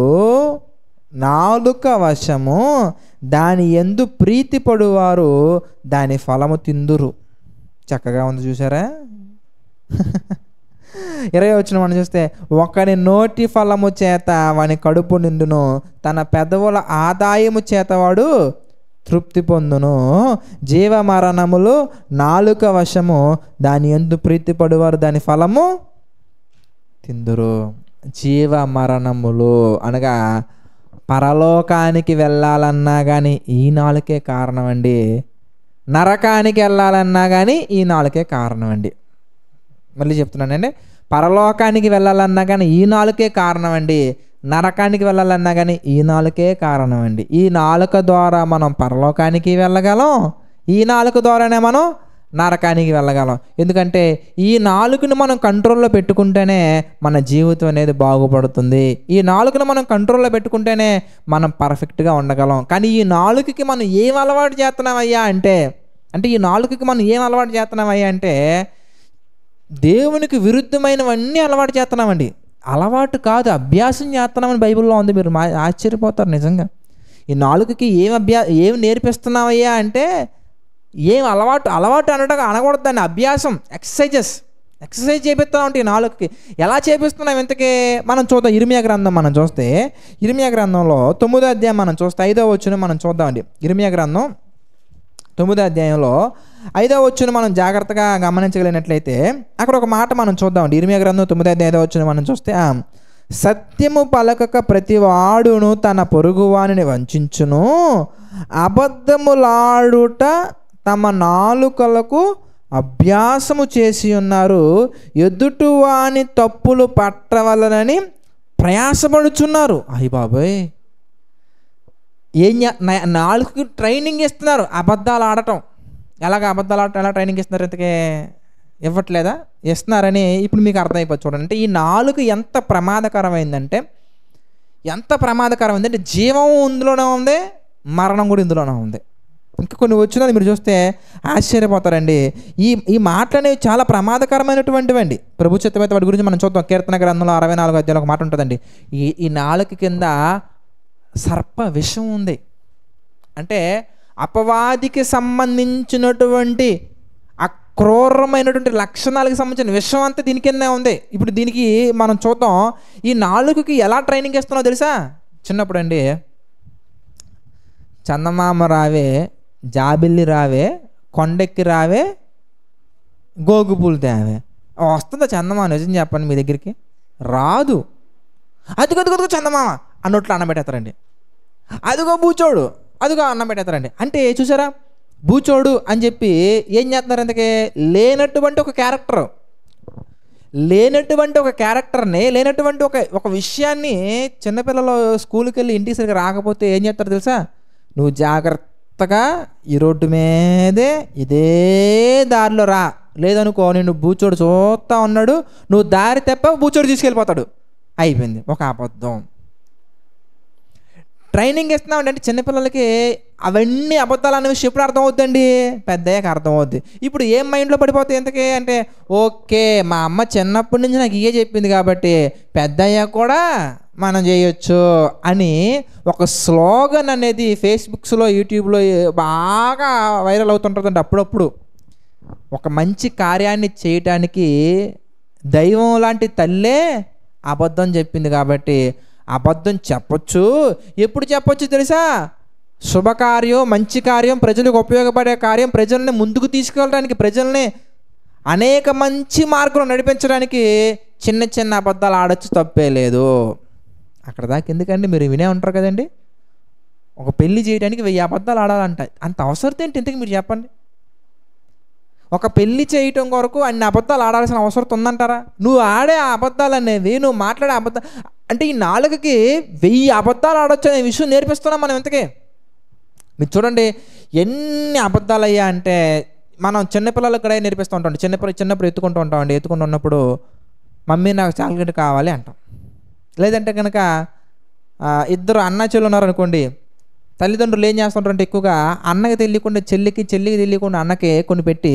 నాలుక వశము దాని ఎందు ప్రీతి పడువారు దాని ఫలము తిందురు చక్కగా ఉంది చూసారా ఇరవై వచ్చిన మనం చూస్తే ఒకని నోటి ఫలము చేత వాని కడుపు నిండును తన పెదవుల ఆదాయము చేత వాడు తృప్తి పొందును జీవ మరణములు నాలుక వశము దాని ఎందు ప్రీతి పడువారు దాని ఫలము తిందురు జీవ మరణములు అనగా పరలోకానికి వెళ్ళాలన్నా కానీ ఈ నాలుకే కారణం అండి నరకానికి వెళ్ళాలన్నా కానీ ఈ నాలుకే కారణం అండి మళ్ళీ చెప్తున్నానండి పరలోకానికి వెళ్ళాలన్నా కానీ ఈ నాలుకే కారణం అండి నరకానికి వెళ్ళాలన్నా కానీ ఈ నాలుకే కారణం అండి ఈ నాలుక ద్వారా మనం పరలోకానికి వెళ్ళగలం ఈ నాలుక ద్వారానే మనం నరకానికి వెళ్ళగలం ఎందుకంటే ఈ నాలుగుని మనం కంట్రోల్లో పెట్టుకుంటేనే మన జీవితం అనేది బాగుపడుతుంది ఈ నాలుగును మనం కంట్రోల్లో పెట్టుకుంటేనే మనం పర్ఫెక్ట్గా ఉండగలం కానీ ఈ నాలుగుకి మనం ఏం అలవాటు చేస్తున్నామయ్యా అంటే అంటే ఈ నాలుగుకి మనం ఏం అలవాటు చేస్తున్నామయ్యా అంటే దేవునికి విరుద్ధమైనవన్నీ అలవాటు చేస్తున్నామండి అలవాటు కాదు అభ్యాసం చేస్తున్నామని బైబిల్లో ఉంది మీరు ఆశ్చర్యపోతారు నిజంగా ఈ నాలుగుకి ఏం అభ్యా ఏం నేర్పిస్తున్నావయ్యా అంటే ఏం అలవాటు అలవాటు అనడం దాన్ని అభ్యాసం ఎక్సర్సైజెస్ ఎక్సర్సైజ్ చేపిస్తూ ఈ నాలుగుకి ఎలా చేపిస్తున్నాం ఇంతకీ మనం చూద్దాం ఇరిమియా గ్రంథం మనం చూస్తే ఇరిమియా గ్రంథంలో తొమ్మిదో అధ్యాయం మనం చూస్తే ఐదో వచ్చిన మనం చూద్దామండి ఇరిమియా గ్రంథం తొమ్మిదో అధ్యాయంలో ఐదో వచ్చును మనం జాగ్రత్తగా గమనించగలిగినట్లయితే అక్కడ ఒక మాట మనం చూద్దాం ఇరిమియ గ్రంథం ఐదు ఐదో వచ్చును మనం చూస్తే సత్యము పలకక ప్రతి వాడును తన పొరుగువాణిని వంచును అబద్ధములాడుట తమ నాలుకలకు అభ్యాసము చేసి ఉన్నారు ఎదుటివాణి తప్పులు పట్టవలనని ప్రయాసపడుచున్నారు అయ్యి బాబోయ్ ఏం నాలుగు ట్రైనింగ్ ఇస్తున్నారు అబద్ధాలు ఆడటం ఎలాగ అబద్ధాలు ఆట ఎలా ట్రైనింగ్ ఇస్తున్నారు ఇంతకే ఇవ్వట్లేదా ఇస్తున్నారని ఇప్పుడు మీకు అర్థమైపోతుంది చూడండి అంటే ఈ నాలుగు ఎంత ప్రమాదకరమైందంటే ఎంత ప్రమాదకరం అంటే జీవం ఇందులోనే ఉంది మరణం కూడా ఇందులోనే ఉంది ఇంకా కొన్ని వచ్చినది మీరు చూస్తే ఆశ్చర్యపోతారండి ఈ ఈ మాటలనేవి చాలా ప్రమాదకరమైనటువంటివండి ప్రభు చిత్తమైతే వాటి గురించి మనం చూద్దాం కీర్తన గ్రంథంలో అరవై నాలుగు అధ్యాయులు ఒక మాట ఉంటుందండి ఈ ఈ నాలుగు కింద సర్ప విషం ఉంది అంటే అపవాదికి సంబంధించినటువంటి అక్రూరమైనటువంటి లక్షణాలకు సంబంధించిన విషయం అంతా దీని కింద ఉంది ఇప్పుడు దీనికి మనం చూద్దాం ఈ నాలుగుకి ఎలా ట్రైనింగ్ ఇస్తున్నావు తెలుసా చిన్నప్పుడు అండి చందమామ రావే జాబిల్లి రావే కొండెక్కి రావే గోగు పూలు తేవే వస్తుందా చందమామ నిజం చెప్పండి మీ దగ్గరికి రాదు అది కొద్దిగా చందమామ అన్నట్లు అన్నబెట్టేస్తారండి అదిగో బూచోడు అదిగా అన్నం పెట్టేస్తారండి అంటే చూసారా బూచోడు అని చెప్పి ఏం చేస్తున్నారు అందుకే లేనటువంటి ఒక క్యారెక్టర్ లేనటువంటి ఒక క్యారెక్టర్ని లేనటువంటి ఒక ఒక విషయాన్ని చిన్నపిల్లలు స్కూల్కి వెళ్ళి ఇంటికి సరిగ్గా రాకపోతే ఏం చేస్తారు తెలుసా నువ్వు జాగ్రత్తగా ఈ రోడ్డు మీదే ఇదే దారిలో రా లేదనుకో నేను బూచోడు చూస్తా ఉన్నాడు నువ్వు దారి తప్ప బూచోడు తీసుకెళ్ళిపోతాడు అయిపోయింది ఒక అబద్ధం ట్రైనింగ్ ఇస్తున్నాం అంటే చిన్నపిల్లలకి అవన్నీ అబద్ధాలు అనేవి విషయం ఎప్పుడు అర్థమవుద్దండి పెద్దయ్యాక అర్థమవుద్ది ఇప్పుడు ఏం మైండ్లో పడిపోతాయి ఇంతకీ అంటే ఓకే మా అమ్మ చిన్నప్పటి నుంచి నాకు ఇయే చెప్పింది కాబట్టి పెద్దయ్యా కూడా మనం చేయొచ్చు అని ఒక స్లోగన్ అనేది ఫేస్బుక్స్లో యూట్యూబ్లో బాగా వైరల్ అవుతుంటుందండి అప్పుడప్పుడు ఒక మంచి కార్యాన్ని చేయటానికి దైవం లాంటి తల్లే అబద్ధం చెప్పింది కాబట్టి అబద్ధం చెప్పచ్చు ఎప్పుడు చెప్పచ్చు తెలుసా శుభకార్యం మంచి కార్యం ప్రజలకు ఉపయోగపడే కార్యం ప్రజల్ని ముందుకు తీసుకెళ్ళడానికి ప్రజల్ని అనేక మంచి మార్గం నడిపించడానికి చిన్న చిన్న అబద్ధాలు ఆడొచ్చు తప్పే లేదు అక్కడ దాకా ఎందుకండి మీరు వినే ఉంటారు కదండి ఒక పెళ్లి చేయడానికి వెయ్యి అబద్ధాలు ఆడాలంట అంత అవసరం ఏంటి ఇంతకు మీరు చెప్పండి ఒక పెళ్లి చేయటం కొరకు అన్ని అబద్ధాలు ఆడాల్సిన అవసరం ఉందంటారా నువ్వు ఆడే అబద్ధాలు అనేది నువ్వు మాట్లాడే అబద్ధాలు అంటే ఈ నాలుగుకి వెయ్యి అబద్ధాలు ఆడొచ్చు అనే విషయం నేర్పిస్తున్నాం మనం ఇంతకీ మీరు చూడండి ఎన్ని అబద్ధాలు అయ్యా అంటే మనం చిన్నపిల్లలకు కూడా నేర్పిస్తూ ఉంటాం చిన్నపిల్ల చిన్నప్పుడు ఎత్తుకుంటూ ఉంటామండి ఎత్తుకుంటూ ఉన్నప్పుడు మమ్మీ నాకు చాక్లెట్ కావాలి అంటాం లేదంటే కనుక ఇద్దరు అన్నా చెల్లు ఉన్నారనుకోండి తల్లిదండ్రులు ఏం చేస్తుంటారంటే ఎక్కువగా అన్నకి తెలియకుండా చెల్లికి చెల్లికి తెలియకుండా అన్నకి కొన్ని పెట్టి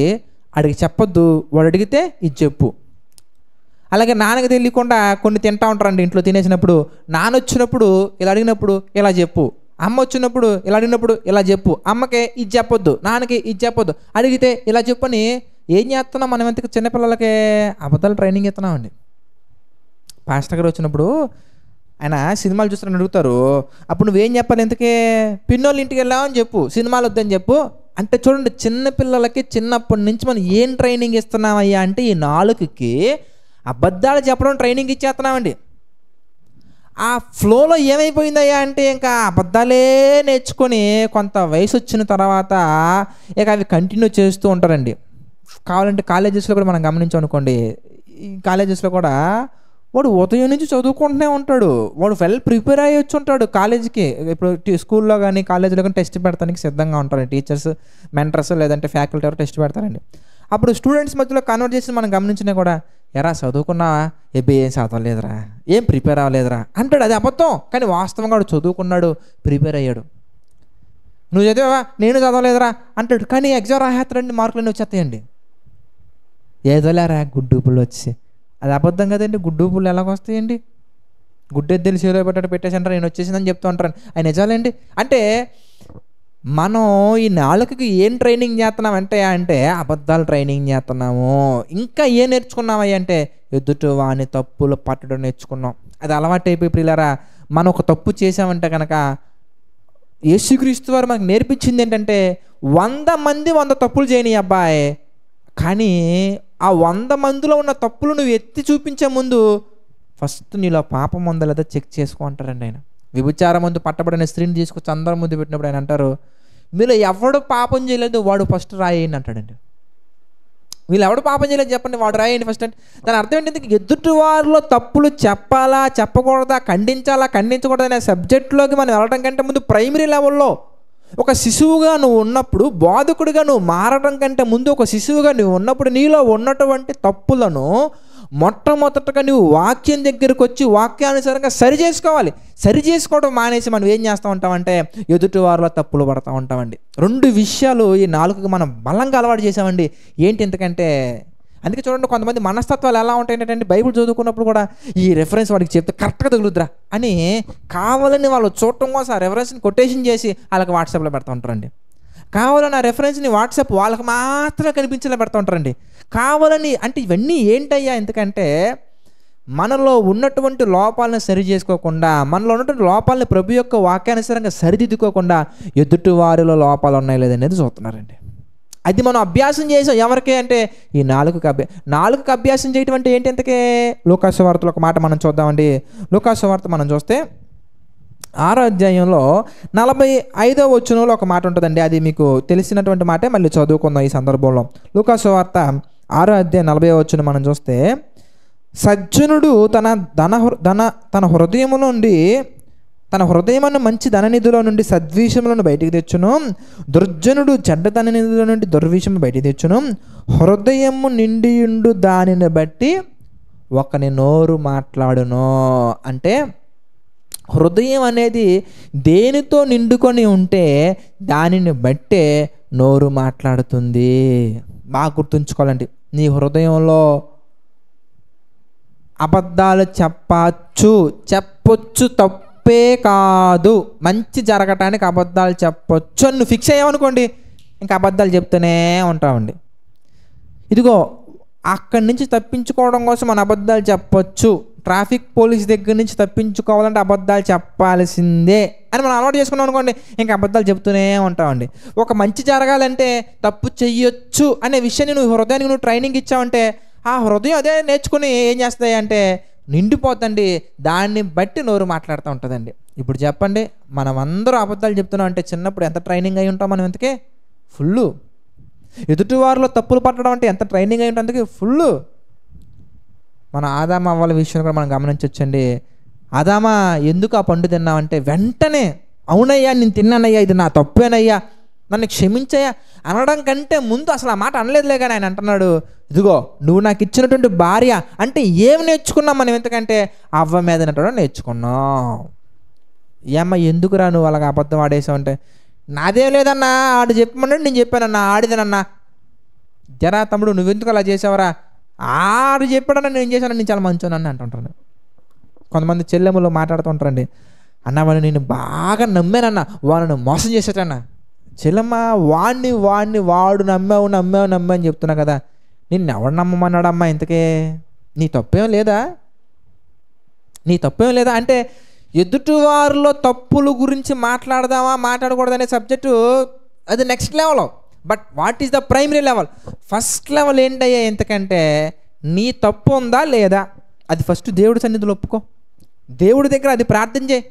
అడిగి చెప్పొద్దు వాడు అడిగితే ఇది చెప్పు అలాగే నాన్నకి తెలియకుండా కొన్ని తింటా ఉంటారండి ఇంట్లో తినేసినప్పుడు నాన్న వచ్చినప్పుడు ఇలా అడిగినప్పుడు ఇలా చెప్పు అమ్మ వచ్చినప్పుడు ఇలా అడిగినప్పుడు ఇలా చెప్పు అమ్మకి ఇది చెప్పొద్దు నాన్నకి ఇది చెప్పొద్దు అడిగితే ఇలా చెప్పని ఏం చేస్తున్నాం మనం ఎంతకు చిన్నపిల్లలకి అబద్ధాలు ట్రైనింగ్ ఇస్తున్నామండి పాస్టర్ గారు వచ్చినప్పుడు ఆయన సినిమాలు చూస్తారని అడుగుతారు అప్పుడు నువ్వేం చెప్పాలి ఎందుకే పిన్నోళ్ళ ఇంటికి వెళ్ళామని చెప్పు సినిమాలు వద్దని చెప్పు అంటే చూడండి చిన్న పిల్లలకి చిన్నప్పటి నుంచి మనం ఏం ట్రైనింగ్ ఇస్తున్నామయ్యా అంటే ఈ నాలుగుకి అబద్ధాలు చెప్పడం ట్రైనింగ్ ఇచ్చేస్తున్నామండి ఆ ఫ్లోలో ఏమైపోయిందయ్యా అంటే ఇంకా అబద్ధాలే నేర్చుకొని కొంత వయసు వచ్చిన తర్వాత ఇక అవి కంటిన్యూ చేస్తూ ఉంటారండి కావాలంటే కాలేజెస్లో కూడా మనం గమనించాం అనుకోండి కాలేజెస్లో కూడా వాడు ఉదయం నుంచి చదువుకుంటూనే ఉంటాడు వాడు వెల్ ప్రిపేర్ అయ్యి వచ్చి ఉంటాడు కాలేజీకి ఇప్పుడు స్కూల్లో కానీ కాలేజీలో కానీ టెస్ట్ పెడతానికి సిద్ధంగా ఉంటారు టీచర్స్ మెంటర్స్ లేదంటే ఫ్యాకల్టీ ఎవరు టెస్ట్ పెడతారండి అప్పుడు స్టూడెంట్స్ మధ్యలో కన్వర్జేషన్ మనం గమనించినా కూడా ఎరా చదువుకున్నావా ఏబీ ఏం చదవలేదురా ఏం ప్రిపేర్ అవ్వలేదురా అంటాడు అది అబద్ధం కానీ వాస్తవంగా వాడు చదువుకున్నాడు ప్రిపేర్ అయ్యాడు నువ్వు చదివావా నేను చదవలేదురా అంటాడు కానీ ఎగ్జామ్ రాహేస్తాడండి మార్కులు అన్నీ వచ్చేస్తాయండి ఏదోలేరా గుడ్డు వచ్చి అది అబద్ధం కదండి గుడ్డు పుల్లు ఎలాగ వస్తాయండి గుడ్డు ఎద్దెలు సేలో పెట్టాడు పెట్టేసంటారు నేను వచ్చేసిందని చెప్తూ ఉంటాను ఆయన నిజాలండి అంటే మనం ఈ నాలుకకి ఏం ట్రైనింగ్ చేస్తున్నామంటే అంటే అబద్ధాలు ట్రైనింగ్ చేస్తున్నాము ఇంకా ఏం నేర్చుకున్నామయ్య అంటే ఎదుటి వాని తప్పులు పట్టడం నేర్చుకున్నాం అది అలవాటైపోయి ప్రియులరా మనం ఒక తప్పు చేసామంటే కనుక యేసుక్రీస్తు వారు మనకు నేర్పించింది ఏంటంటే వంద మంది వంద తప్పులు చేయని అబ్బాయి కానీ ఆ వంద మందిలో ఉన్న తప్పులు నువ్వు ఎత్తి చూపించే ముందు ఫస్ట్ నీలో పాపం ఉందా లేదా చెక్ చేసుకో అంటారండి ఆయన విభచారం ముందు పట్టబడిన స్త్రీని తీసుకొచ్చి అందరం ముందు పెట్టినప్పుడు ఆయన అంటారు మీరు ఎవడు పాపం చేయలేదు వాడు ఫస్ట్ రాయండి అంటాడండి వీళ్ళు ఎవడు పాపం చేయలేదు చెప్పండి వాడు రాయండి ఫస్ట్ అంటే దాని అర్థం ఏంటంటే ఎదుటి వారిలో తప్పులు చెప్పాలా చెప్పకూడదా ఖండించాలా ఖండించకూడదా అనే సబ్జెక్టులోకి మనం వెళ్ళడం కంటే ముందు ప్రైమరీ లెవెల్లో ఒక శిశువుగా నువ్వు ఉన్నప్పుడు బాధకుడిగా నువ్వు మారడం కంటే ముందు ఒక శిశువుగా నువ్వు ఉన్నప్పుడు నీలో ఉన్నటువంటి తప్పులను మొట్టమొదటగా నువ్వు వాక్యం దగ్గరకు వచ్చి వాక్యానుసారంగా సరి చేసుకోవాలి సరి చేసుకోవడం మానేసి మనం ఏం చేస్తూ ఉంటామంటే ఎదుటి వారిలో తప్పులు పడతా ఉంటామండి రెండు విషయాలు ఈ నాలుగుకి మనం బలంగా అలవాటు చేసామండి ఏంటి ఎందుకంటే అందుకే చూడండి కొంతమంది మనస్తత్వాలు ఎలా ఉంటాయంటే బైబిల్ చదువుకున్నప్పుడు కూడా ఈ రెఫరెన్స్ వాడికి చెప్తే కరెక్ట్గా తగులుద్దురా అని కావాలని వాళ్ళు చూడటం కోసం ఆ రెఫరెన్స్ని కొటేషన్ చేసి వాళ్ళకి వాట్సాప్లో పెడతా ఉంటారండి కావాలని ఆ రెఫరెన్స్ని వాట్సాప్ వాళ్ళకి మాత్రమే కనిపించేలా పెడతా ఉంటారండి కావాలని అంటే ఇవన్నీ ఏంటయ్యా ఎందుకంటే మనలో ఉన్నటువంటి లోపాలను సరి చేసుకోకుండా మనలో ఉన్నటువంటి లోపాలను ప్రభు యొక్క వాక్యానుసారంగా సరిదిద్దుకోకుండా ఎదుటివారిలో లోపాలు ఉన్నాయి లేదనేది చూస్తున్నారండి అది మనం అభ్యాసం చేసాం ఎవరికి అంటే ఈ నాలుగుకి అభ్య నాలుగుకి అభ్యాసం చేయటం అంటే ఏంటి ఇంతకే వార్తలు ఒక మాట మనం చూద్దామండి వార్త మనం చూస్తే ఆరో అధ్యాయంలో నలభై ఐదో వచ్చినలో ఒక మాట ఉంటుందండి అది మీకు తెలిసినటువంటి మాటే మళ్ళీ చదువుకుందాం ఈ సందర్భంలో వార్త ఆరో అధ్యాయం నలభై వచ్చిన మనం చూస్తే సజ్జనుడు తన ధన ధన తన హృదయము నుండి తన హృదయమును మంచి నిధుల నుండి సద్విషములను బయటికి తెచ్చును దుర్జనుడు చెడ్డ నిధుల నుండి దుర్విషము బయటికి తెచ్చును హృదయము నిండియుండు దానిని బట్టి ఒకని నోరు మాట్లాడును అంటే హృదయం అనేది దేనితో నిండుకొని ఉంటే దానిని బట్టే నోరు మాట్లాడుతుంది బాగా గుర్తుంచుకోవాలండి నీ హృదయంలో అబద్ధాలు చెప్పచ్చు చెప్పొచ్చు తప్పు తప్పే కాదు మంచి జరగటానికి అబద్ధాలు చెప్పొచ్చు నువ్వు ఫిక్స్ అయ్యావనుకోండి ఇంకా అబద్ధాలు చెప్తూనే ఉంటామండి ఇదిగో అక్కడి నుంచి తప్పించుకోవడం కోసం మన అబద్ధాలు చెప్పొచ్చు ట్రాఫిక్ పోలీస్ దగ్గర నుంచి తప్పించుకోవాలంటే అబద్ధాలు చెప్పాల్సిందే అని మనం అలవాటు చేసుకున్నాం అనుకోండి ఇంకా అబద్ధాలు చెప్తూనే ఉంటామండి ఒక మంచి జరగాలంటే తప్పు చెయ్యొచ్చు అనే విషయాన్ని నువ్వు హృదయానికి నువ్వు ట్రైనింగ్ ఇచ్చావంటే ఆ హృదయం అదే నేర్చుకుని ఏం చేస్తాయి అంటే నిండిపోతండి దాన్ని బట్టి నోరు మాట్లాడుతూ ఉంటుందండి ఇప్పుడు చెప్పండి మనం అందరూ అబద్ధాలు చెప్తున్నాం అంటే చిన్నప్పుడు ఎంత ట్రైనింగ్ అయి ఉంటాం మనం ఎందుకే ఫుల్ ఎదుటివారిలో తప్పులు పట్టడం అంటే ఎంత ట్రైనింగ్ అయి ఉంటుంది ఫుల్ మన ఆదామ అవ్వాల విషయం కూడా మనం గమనించవచ్చండి ఆదామా ఎందుకు ఆ పండు తిన్నామంటే వెంటనే అవునయ్యా నేను తిన్నానయ్యా ఇది నా తప్పేనయ్యా నన్ను క్షమించయ అనడం కంటే ముందు అసలు ఆ మాట అనలేదులే కానీ ఆయన అంటున్నాడు ఇదిగో నువ్వు నాకు ఇచ్చినటువంటి భార్య అంటే ఏం నేర్చుకున్నాం మనం ఎందుకంటే అవ్వ మీద నేర్చుకున్నాం ఏమ్మ ఎందుకురా నువ్వు అలాగ అబద్ధం ఆడేసావు అంటే నాదేం లేదన్నా ఆడు చెప్పమన్నాడు నేను చెప్పానన్నా ఆడిదనన్నా జరా తమ్ముడు నువ్వెందుకు అలా చేసావరా ఆడు చెప్పాడన్నా నేను చేశాను నేను చాలా మంచోనని అంటుంటాను కొంతమంది చెల్లెములు మాట్లాడుతుంటారండి అన్న వాడిని నేను బాగా నమ్మానన్నా వాళ్ళని మోసం చేసేటన్నా చెల్లమ్మ వాడిని వాడిని వాడు నమ్మావు నమ్మావు నమ్మావు అని చెప్తున్నా కదా నిన్ను ఎవడు నమ్మమన్నాడమ్మా ఇంతకే నీ తప్పేం లేదా నీ తప్పేం లేదా అంటే ఎదుటివారిలో తప్పుల గురించి మాట్లాడదామా మాట్లాడకూడదనే సబ్జెక్టు అది next level but what is the primary level first level ఏంటయ్యా ఎందుకంటే నీ తప్పు ఉందా లేదా అది ఫస్ట్ దేవుడి సన్నిధిలో ఒప్పుకో దేవుడి దగ్గర అది ప్రార్థన చేయి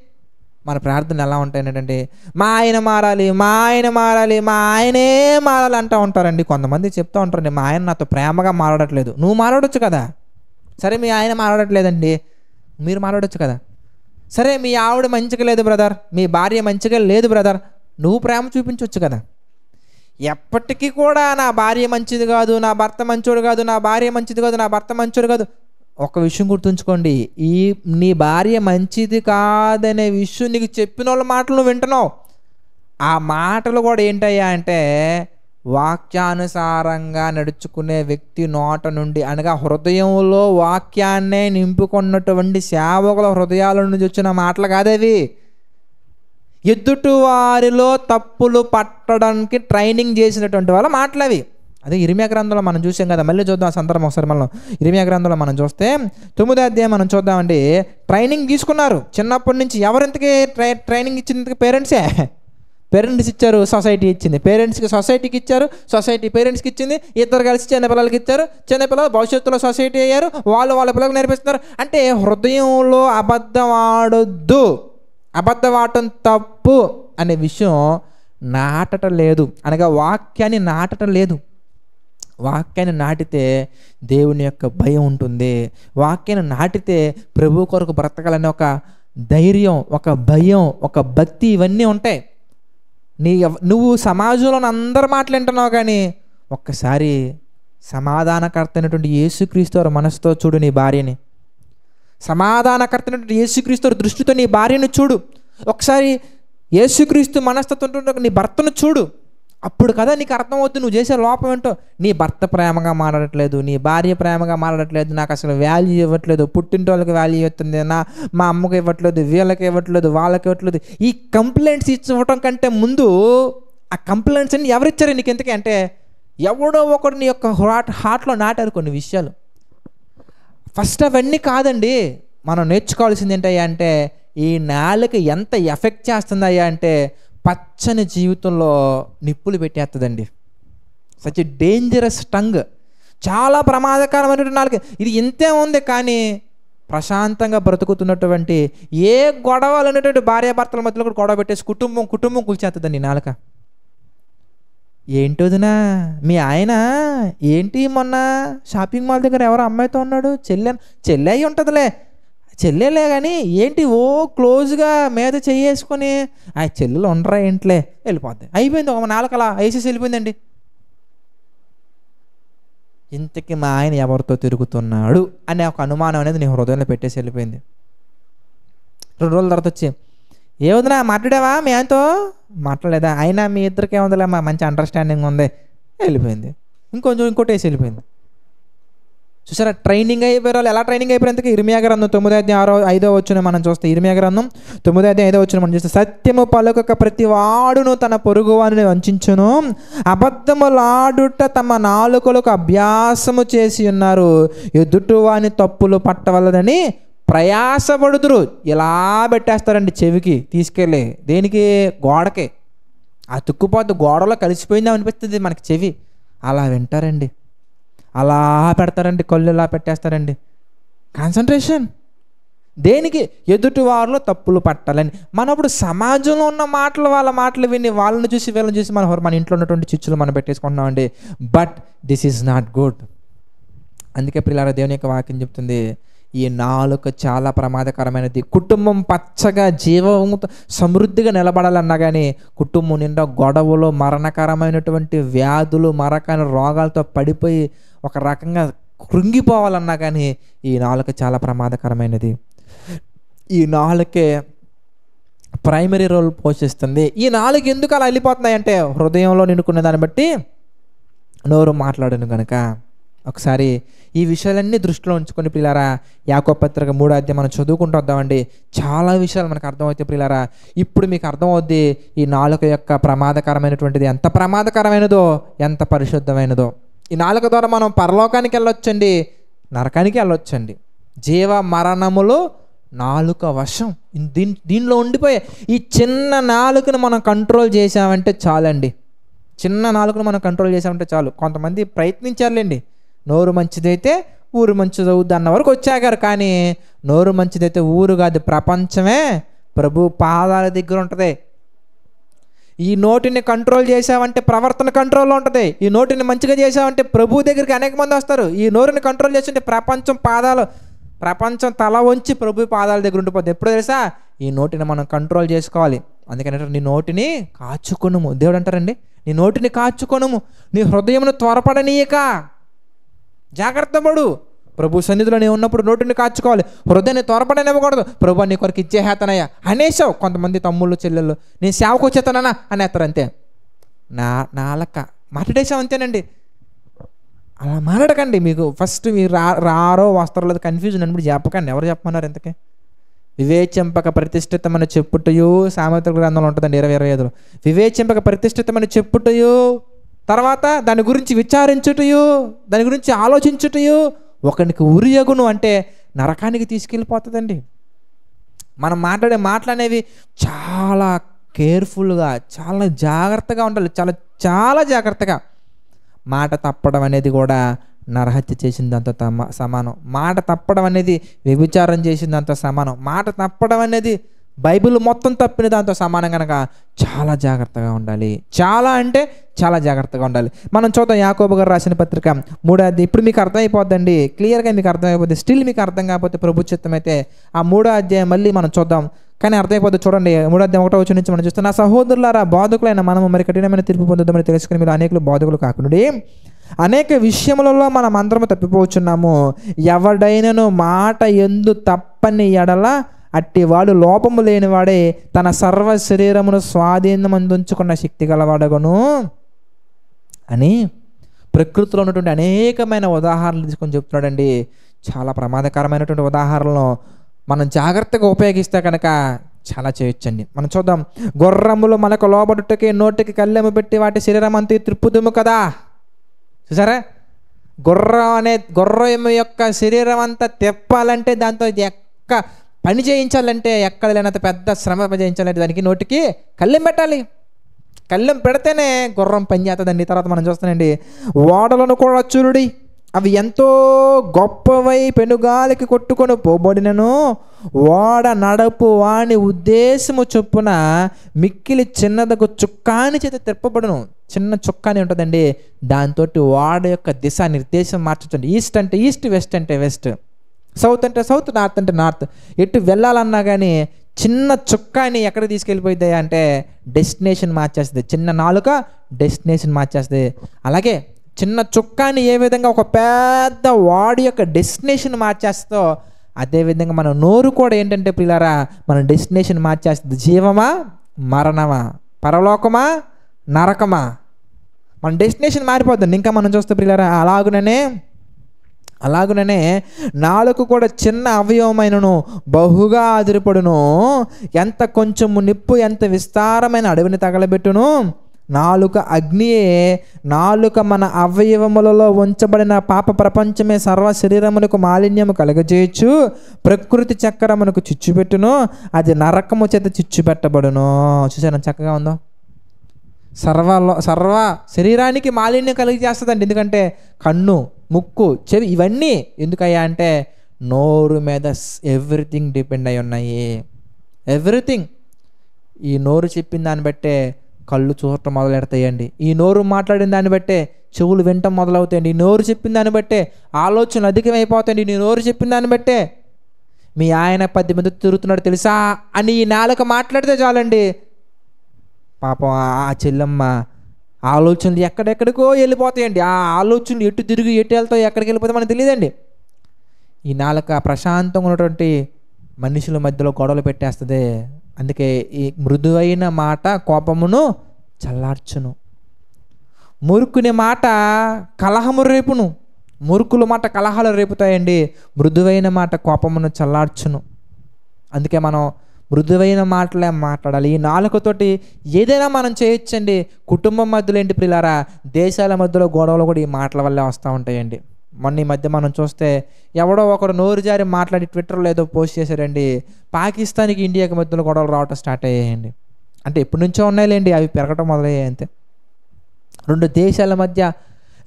మన ప్రార్థనలు ఎలా ఉంటాయి ఏంటంటే మా ఆయన మారాలి మా ఆయన మారాలి మా ఆయనే మారాలి అంటూ ఉంటారండి కొంతమంది చెప్తూ ఉంటారండి మా ఆయన నాతో ప్రేమగా మారాడట్లేదు నువ్వు మాట్లాడొచ్చు కదా సరే మీ ఆయన మారాడట్లేదండి మీరు మాట్లాడొచ్చు కదా సరే మీ ఆవిడ మంచిగా లేదు బ్రదర్ మీ భార్య మంచిగా లేదు బ్రదర్ నువ్వు ప్రేమ చూపించవచ్చు కదా ఎప్పటికీ కూడా నా భార్య మంచిది కాదు నా భర్త మంచోడు కాదు నా భార్య మంచిది కాదు నా భర్త మంచోడు కాదు ఒక విషయం గుర్తుంచుకోండి ఈ నీ భార్య మంచిది కాదనే విషయం నీకు చెప్పిన వాళ్ళ మాటలు వింటున్నావు ఆ మాటలు కూడా ఏంటయ్యా అంటే వాక్యానుసారంగా నడుచుకునే వ్యక్తి నోట నుండి అనగా హృదయంలో వాక్యాన్నే నింపుకున్నటువంటి సేవకుల హృదయాల నుంచి వచ్చిన మాటలు కాదవి ఎదుటి వారిలో తప్పులు పట్టడానికి ట్రైనింగ్ చేసినటువంటి వాళ్ళ మాటలు అవి అదే ఇరిమియా గ్రంథంలో మనం చూసాం కదా మళ్ళీ చూద్దాం ఆ సందర్భం ఒకసారి మనం ఇరిమియా గ్రంథంలో మనం చూస్తే తొమ్మిదో అధ్యాయం మనం చూద్దామండి ట్రైనింగ్ తీసుకున్నారు చిన్నప్పటి నుంచి ఎవరింతకి ట్రై ట్రైనింగ్ ఇచ్చినందుకు పేరెంట్సే పేరెంట్స్ ఇచ్చారు సొసైటీ ఇచ్చింది పేరెంట్స్కి సొసైటీకి ఇచ్చారు సొసైటీ పేరెంట్స్కి ఇచ్చింది ఇద్దరు కలిసి చిన్నపిల్లలకి ఇచ్చారు చిన్నపిల్లలు భవిష్యత్తులో సొసైటీ అయ్యారు వాళ్ళు వాళ్ళ పిల్లలకు నేర్పిస్తున్నారు అంటే హృదయంలో అబద్ధం ఆడొద్దు అబద్ధం తప్పు అనే విషయం నాటటం లేదు అనగా వాక్యాన్ని నాటటం లేదు వాక్యాన్ని నాటితే దేవుని యొక్క భయం ఉంటుంది వాక్యాన్ని నాటితే ప్రభు కొరకు బ్రతకాలనే ఒక ధైర్యం ఒక భయం ఒక భక్తి ఇవన్నీ ఉంటాయి నీ నువ్వు సమాజంలో అందరు మాట్లాడుతున్నావు కానీ ఒక్కసారి సమాధానకర్త అయినటువంటి యేసుక్రీస్తు వారి మనసుతో చూడు నీ భార్యని సమాధానకర్త అయినటువంటి యేసుక్రీస్తు వారి దృష్టితో నీ భార్యను చూడు ఒకసారి యేసుక్రీస్తు మనస్తత్వంతో నీ భర్తను చూడు అప్పుడు కదా నీకు అర్థమవుతుంది నువ్వు చేసే లోపం ఏంటో నీ భర్త ప్రేమగా మాట్లాడట్లేదు నీ భార్య ప్రేమగా మాట్లాడట్లేదు నాకు అసలు వాల్యూ ఇవ్వట్లేదు పుట్టింటోళ్ళకి వాల్యూ ఇస్తుంది నా మా అమ్మకి ఇవ్వట్లేదు వీళ్ళకి ఇవ్వట్లేదు వాళ్ళకి ఇవ్వట్లేదు ఈ కంప్లైంట్స్ ఇచ్చివ్వటం కంటే ముందు ఆ కంప్లైంట్స్ అని ఎవరిచ్చారు నీకు ఎందుకు అంటే ఎవడో ఒకడు నీ యొక్క హాట్ హార్ట్లో నాటారు కొన్ని విషయాలు ఫస్ట్ అవన్నీ కాదండి మనం నేర్చుకోవాల్సింది ఏంటయ్యా అంటే ఈ నాలుక ఎంత ఎఫెక్ట్ చేస్తుందయ్యా అంటే పచ్చని జీవితంలో నిప్పులు పెట్టేస్తుందండి సచ్ డేంజరస్ టంగ్ చాలా ప్రమాదకరమైనటువంటి నాలుగు ఇది ఇంతే ఉంది కానీ ప్రశాంతంగా బ్రతుకుతున్నటువంటి ఏ గొడవలు అనేటువంటి భార్యాభర్తల మధ్యలో కూడా గొడవ పెట్టేసి కుటుంబం కుటుంబం కూల్చేస్తుందండి నాలుక ఏంటోదినా మీ ఆయన ఏంటి మొన్న షాపింగ్ మాల్ దగ్గర ఎవరో అమ్మాయితో ఉన్నాడు చెల్లె చెల్లె అయి ఉంటుందిలే చెల్లెలే కానీ ఏంటి ఓ క్లోజ్గా మీద చేసుకొని ఆ చెల్లెలు ఉండరా ఏంట్లే వెళ్ళిపోద్ది అయిపోయింది ఒక నాలుకలా ఐసీసీ వెళ్ళిపోయిందండి ఇంతకీ మా ఆయన ఎవరితో తిరుగుతున్నాడు అనే ఒక అనుమానం అనేది నీ హృదయంలో పెట్టేసి వెళ్ళిపోయింది రెండు రోజుల తర్వాత వచ్చి ఏముందిరా మాట్లాడావా మీ ఆయనతో మాట్లాడలేదా అయినా మీ ఇద్దరికి ఏముందిలే మా మంచి అండర్స్టాండింగ్ ఉంది వెళ్ళిపోయింది ఇంకొంచెం ఇంకోటి వేసి వెళ్ళిపోయింది చూసారా ట్రైనింగ్ అయిపోయారు వాళ్ళు ఎలా ట్రైనింగ్ అయిపోయారు అందుకే ఇరిమియా గ్రంథం తొమ్మిది అధ్యాయం ఆరో ఐదో వచ్చిన మనం చూస్తే ఇరిమియా గ్రంథం తొమ్మిది అధ్యాయం ఐదో వచ్చిన మనం చూస్తే సత్యము పలుకొక ప్రతి వాడును తన పొరుగు పొరుగువాని వంచును అబద్ధములాడుట తమ నాలుకలకు అభ్యాసము చేసి ఉన్నారు ఎదుటివాని తప్పులు పట్టవలదని ప్రయాసపడుతురు ఇలా పెట్టేస్తారండి చెవికి తీసుకెళ్ళి దేనికి గోడకి అతుక్కుపోతు గోడలో కలిసిపోయిందా అనిపిస్తుంది మనకి చెవి అలా వింటారండి అలా పెడతారండి కళ్ళు ఇలా పెట్టేస్తారండి కాన్సన్ట్రేషన్ దేనికి ఎదుటివారిలో తప్పులు పట్టాలని మనప్పుడు సమాజంలో ఉన్న మాటలు వాళ్ళ మాటలు విని వాళ్ళని చూసి వీళ్ళని చూసి మన మన ఇంట్లో ఉన్నటువంటి చిచ్చులు మనం పెట్టేసుకుంటున్నామండి but this is not good అందుకే పిల్లల దేవుని యొక్క వాక్యం చెప్తుంది ఈ నాలుక చాలా ప్రమాదకరమైనది కుటుంబం పచ్చగా జీవంతో సమృద్ధిగా నిలబడాలన్నా కానీ కుటుంబం నిండా గొడవలు మరణకరమైనటువంటి వ్యాధులు మరకైన రోగాలతో పడిపోయి ఒక రకంగా కృంగిపోవాలన్నా కానీ ఈ నాలుక చాలా ప్రమాదకరమైనది ఈ నాలుకే ప్రైమరీ రోల్ పోషిస్తుంది ఈ నాలుగు ఎందుకు అలా వెళ్ళిపోతున్నాయి అంటే హృదయంలో నిండుకునే దాన్ని బట్టి నోరు మాట్లాడను కనుక ఒకసారి ఈ విషయాలన్నీ దృష్టిలో ఉంచుకొని పిల్లారా యాకో పత్రిక మూడో అధ్యాయం మనం చదువుకుంటూ వద్దామండి చాలా విషయాలు మనకు అర్థమవుతాయి పిల్లారా ఇప్పుడు మీకు అర్థమవుద్ది ఈ నాలుక యొక్క ప్రమాదకరమైనటువంటిది ఎంత ప్రమాదకరమైనదో ఎంత పరిశుద్ధమైనదో ఈ నాలుక ద్వారా మనం పరలోకానికి వెళ్ళొచ్చండి నరకానికి వెళ్ళొచ్చండి జీవ మరణములు నాలుక వశం దీన్ దీనిలో ఉండిపోయే ఈ చిన్న నాలుకను మనం కంట్రోల్ చేసామంటే చాలండి చిన్న నాలుకను మనం కంట్రోల్ చేసామంటే చాలు కొంతమంది ప్రయత్నించారులేండి నోరు మంచిదైతే ఊరు అవుద్ది అన్న వరకు వచ్చాగారు కానీ నోరు మంచిదైతే ఊరు కాదు ప్రపంచమే ప్రభు పాదాల దగ్గర ఉంటుంది ఈ నోటిని కంట్రోల్ చేసావంటే ప్రవర్తన కంట్రోల్లో ఉంటుంది ఈ నోటిని మంచిగా చేసావంటే ప్రభు దగ్గరికి అనేక మంది వస్తారు ఈ నోరుని కంట్రోల్ చేస్తుంటే ప్రపంచం పాదాలు ప్రపంచం తల వంచి ప్రభు పాదాల దగ్గర ఉండిపోద్ది ఎప్పుడు తెలుసా ఈ నోటిని మనం కంట్రోల్ చేసుకోవాలి అందుకని నీ నోటిని కాచుకొనుము దేవుడు అంటారండి నీ నోటిని కాచుకొనుము నీ హృదయమును త్వరపడనీయక జాగ్రత్త పడు ప్రభు సన్నిధిలో నేను ఉన్నప్పుడు నోటిని కాచుకోవాలి హృదయాన్ని త్వరపడనివ్వకూడదు ప్రభు నీ కొరకు హేతనయ్యా అనేసావు కొంతమంది తమ్ముళ్ళు చెల్లెళ్ళు నేను సేవకు వచ్చేతానన్నా అనేస్తారు అంతే నా నాలక్క మాట్లాడేసావు అంతేనండి అలా మాట్లాడకండి మీకు ఫస్ట్ మీరు రా రారో వస్తారో లేదు కన్ఫ్యూజన్ అన్నప్పుడు చెప్పకండి ఎవరు చెప్పమన్నారు ఇంతకే వివేచింపక ప్రతిష్ఠితమైన చెప్పుటయో సామెతల గ్రంథంలో ఉంటుందండి ఇరవై ఇరవై ఐదులో వివేచింపక ప్రతిష్ఠితమైన చెప్పుటయో తర్వాత దాని గురించి విచారించుటయు దాని గురించి ఆలోచించుటయు ఒకనికి ఉరియగును అంటే నరకానికి తీసుకెళ్ళిపోతుందండి మనం మాట్లాడే మాటలు అనేవి చాలా కేర్ఫుల్గా చాలా జాగ్రత్తగా ఉండాలి చాలా చాలా జాగ్రత్తగా మాట తప్పడం అనేది కూడా నరహత్య చేసిన దాంతో సమానం మాట తప్పడం అనేది వ్యభిచారం చేసిన దాంతో సమానం మాట తప్పడం అనేది బైబిల్ మొత్తం తప్పిన దాంతో సమానం కనుక చాలా జాగ్రత్తగా ఉండాలి చాలా అంటే చాలా జాగ్రత్తగా ఉండాలి మనం చూద్దాం యాకోబు గారు రాసిన పత్రిక మూడోది ఇప్పుడు మీకు అర్థమైపోద్దండి క్లియర్గా మీకు అర్థమైపోతుంది స్టిల్ మీకు అర్థం కాకపోతే ప్రభుత్వం అయితే ఆ మూడో అధ్యాయం మళ్ళీ మనం చూద్దాం కానీ అర్థమైపోతుంది చూడండి మూడో అధ్యాయం ఒకటో వచ్చి నుంచి మనం చూస్తాం నా సహోదరులారా బాధకులైన మనము మరి కఠినమైన తీర్పు పొందుదామని తెలుసుకుని మీరు అనేకలు బాధకులు కాకుండా అనేక విషయములలో మనం అందరం తప్పిపోచున్నాము ఎవడైనను మాట ఎందు తప్పని ఎడల అట్టివాడు లోపము లేనివాడే తన సర్వ శరీరమును స్వాధీనమందుంచుకున్న శక్తి గలవాడగను అని ప్రకృతిలో ఉన్నటువంటి అనేకమైన ఉదాహరణలు తీసుకొని చెప్తున్నాడండి చాలా ప్రమాదకరమైనటువంటి ఉదాహరణలు మనం జాగ్రత్తగా ఉపయోగిస్తే కనుక చాలా చేయొచ్చండి మనం చూద్దాం గుర్రములు మనకు లోబడుటకి నోటికి కళ్ళెము పెట్టి వాటి శరీరం అంత త్రిప్పుదుము కదా చూసారా గుర్రం అనే గుర్రము యొక్క శరీరం అంతా తిప్పాలంటే దాంతో ఎక్క పని చేయించాలంటే ఎక్కడ లేనంత పెద్ద శ్రమ చేయించాలంటే దానికి నోటికి కళ్ళెం పెట్టాలి కళ్ళెం పెడితేనే గుర్రం పని చేస్తుందండి తర్వాత మనం చూస్తానండి ఓడలను కూడా చూరుడి అవి ఎంతో గొప్పవై పెనుగాలికి కొట్టుకొని పోబడినను ఓడ నడపు వాని ఉద్దేశము చొప్పున మిక్కిలి చిన్నదకు చుక్కాని చేత తిప్పబడును చిన్న చుక్కాని ఉంటుందండి దాంతో ఓడ యొక్క దిశ నిర్దేశం మార్చండి ఈస్ట్ అంటే ఈస్ట్ వెస్ట్ అంటే వెస్ట్ సౌత్ అంటే సౌత్ నార్త్ అంటే నార్త్ ఎటు వెళ్ళాలన్నా కానీ చిన్న చుక్కాని ఎక్కడ తీసుకెళ్ళిపోయింది అంటే డెస్టినేషన్ మార్చేస్తుంది చిన్న నాలుక డెస్టినేషన్ మార్చేస్తుంది అలాగే చిన్న చుక్కాని ఏ విధంగా ఒక పెద్ద వాడి యొక్క డెస్టినేషన్ మార్చేస్తో అదేవిధంగా మన నోరు కూడా ఏంటంటే పిల్లరా మన డెస్టినేషన్ మార్చేస్తుంది జీవమా మరణమా పరలోకమా నరకమా మన డెస్టినేషన్ మారిపోతుంది ఇంకా మనం చూస్తే పిల్లరా అలాగుననే అలాగనే నాలుగు కూడా చిన్న అవయవమైనను బహుగా ఆదిరిపడును ఎంత కొంచెము నిప్పు ఎంత విస్తారమైన అడవిని తగలబెట్టును నాలుక అగ్నియే నాలుక మన అవయవములలో ఉంచబడిన పాప ప్రపంచమే సర్వ శరీరమునకు మాలిన్యము కలగజేయచ్చు ప్రకృతి చక్రమునకు చిచ్చుపెట్టును అది నరకము చేత చిచ్చుపెట్టబడును చూసాను చక్కగా ఉందో సర్వలో సర్వ శరీరానికి మాలిన్యం చేస్తుందండి ఎందుకంటే కన్ను ముక్కు చెవి ఇవన్నీ ఎందుకయ్యా అంటే నోరు మీద ఎవ్రీథింగ్ డిపెండ్ అయి ఉన్నాయి ఎవ్రీథింగ్ ఈ నోరు చెప్పిన దాన్ని బట్టే కళ్ళు చూడటం మొదలెడతాయండి ఈ నోరు మాట్లాడిన దాన్ని బట్టే చెవులు వినటం మొదలవుతాయండి ఈ నోరు చెప్పిన దాన్ని బట్టే ఆలోచనలు అధికమైపోతాయండి నీ నోరు చెప్పిన దాన్ని బట్టే మీ ఆయన పది మంది తిరుగుతున్నాడు తెలుసా అని ఈ నాలుక మాట్లాడితే చాలండి పాపం ఆ చెల్లమ్మ ఆలోచనలు ఎక్కడెక్కడికో వెళ్ళిపోతాయండి ఆ ఆలోచనలు ఎటు తిరిగి ఎటు వెళ్తాయి ఎక్కడికి వెళ్ళిపోతాయి మనకు తెలియదండి ఈ నాలుక ప్రశాంతంగా ఉన్నటువంటి మనుషుల మధ్యలో గొడవలు పెట్టేస్తుంది అందుకే ఈ మృదువైన మాట కోపమును చల్లార్చును మురుక్కునే మాట కలహము రేపును మురుకుల మాట కలహాలు రేపుతాయండి మృదువైన మాట కోపమును చల్లార్చును అందుకే మనం మృదువైన మాటలే మాట్లాడాలి ఈ నాలుకతోటి ఏదైనా మనం చేయొచ్చండి కుటుంబం మధ్యలో ఏంటి ప్రిలారా దేశాల మధ్యలో గొడవలు కూడా ఈ మాటల వల్లే వస్తూ ఉంటాయండి మొన్న ఈ మధ్య మనం చూస్తే ఎవడో ఒకడు నోరు జారి మాట్లాడి ట్విట్టర్లో ఏదో పోస్ట్ చేశారండి పాకిస్తాన్కి ఇండియాకి మధ్యలో గొడవలు రావటం స్టార్ట్ అయ్యాయండి అంటే ఎప్పటి నుంచో ఉన్నాయిలేండి అవి పెరగటం మొదలయ్యాయి అంతే రెండు దేశాల మధ్య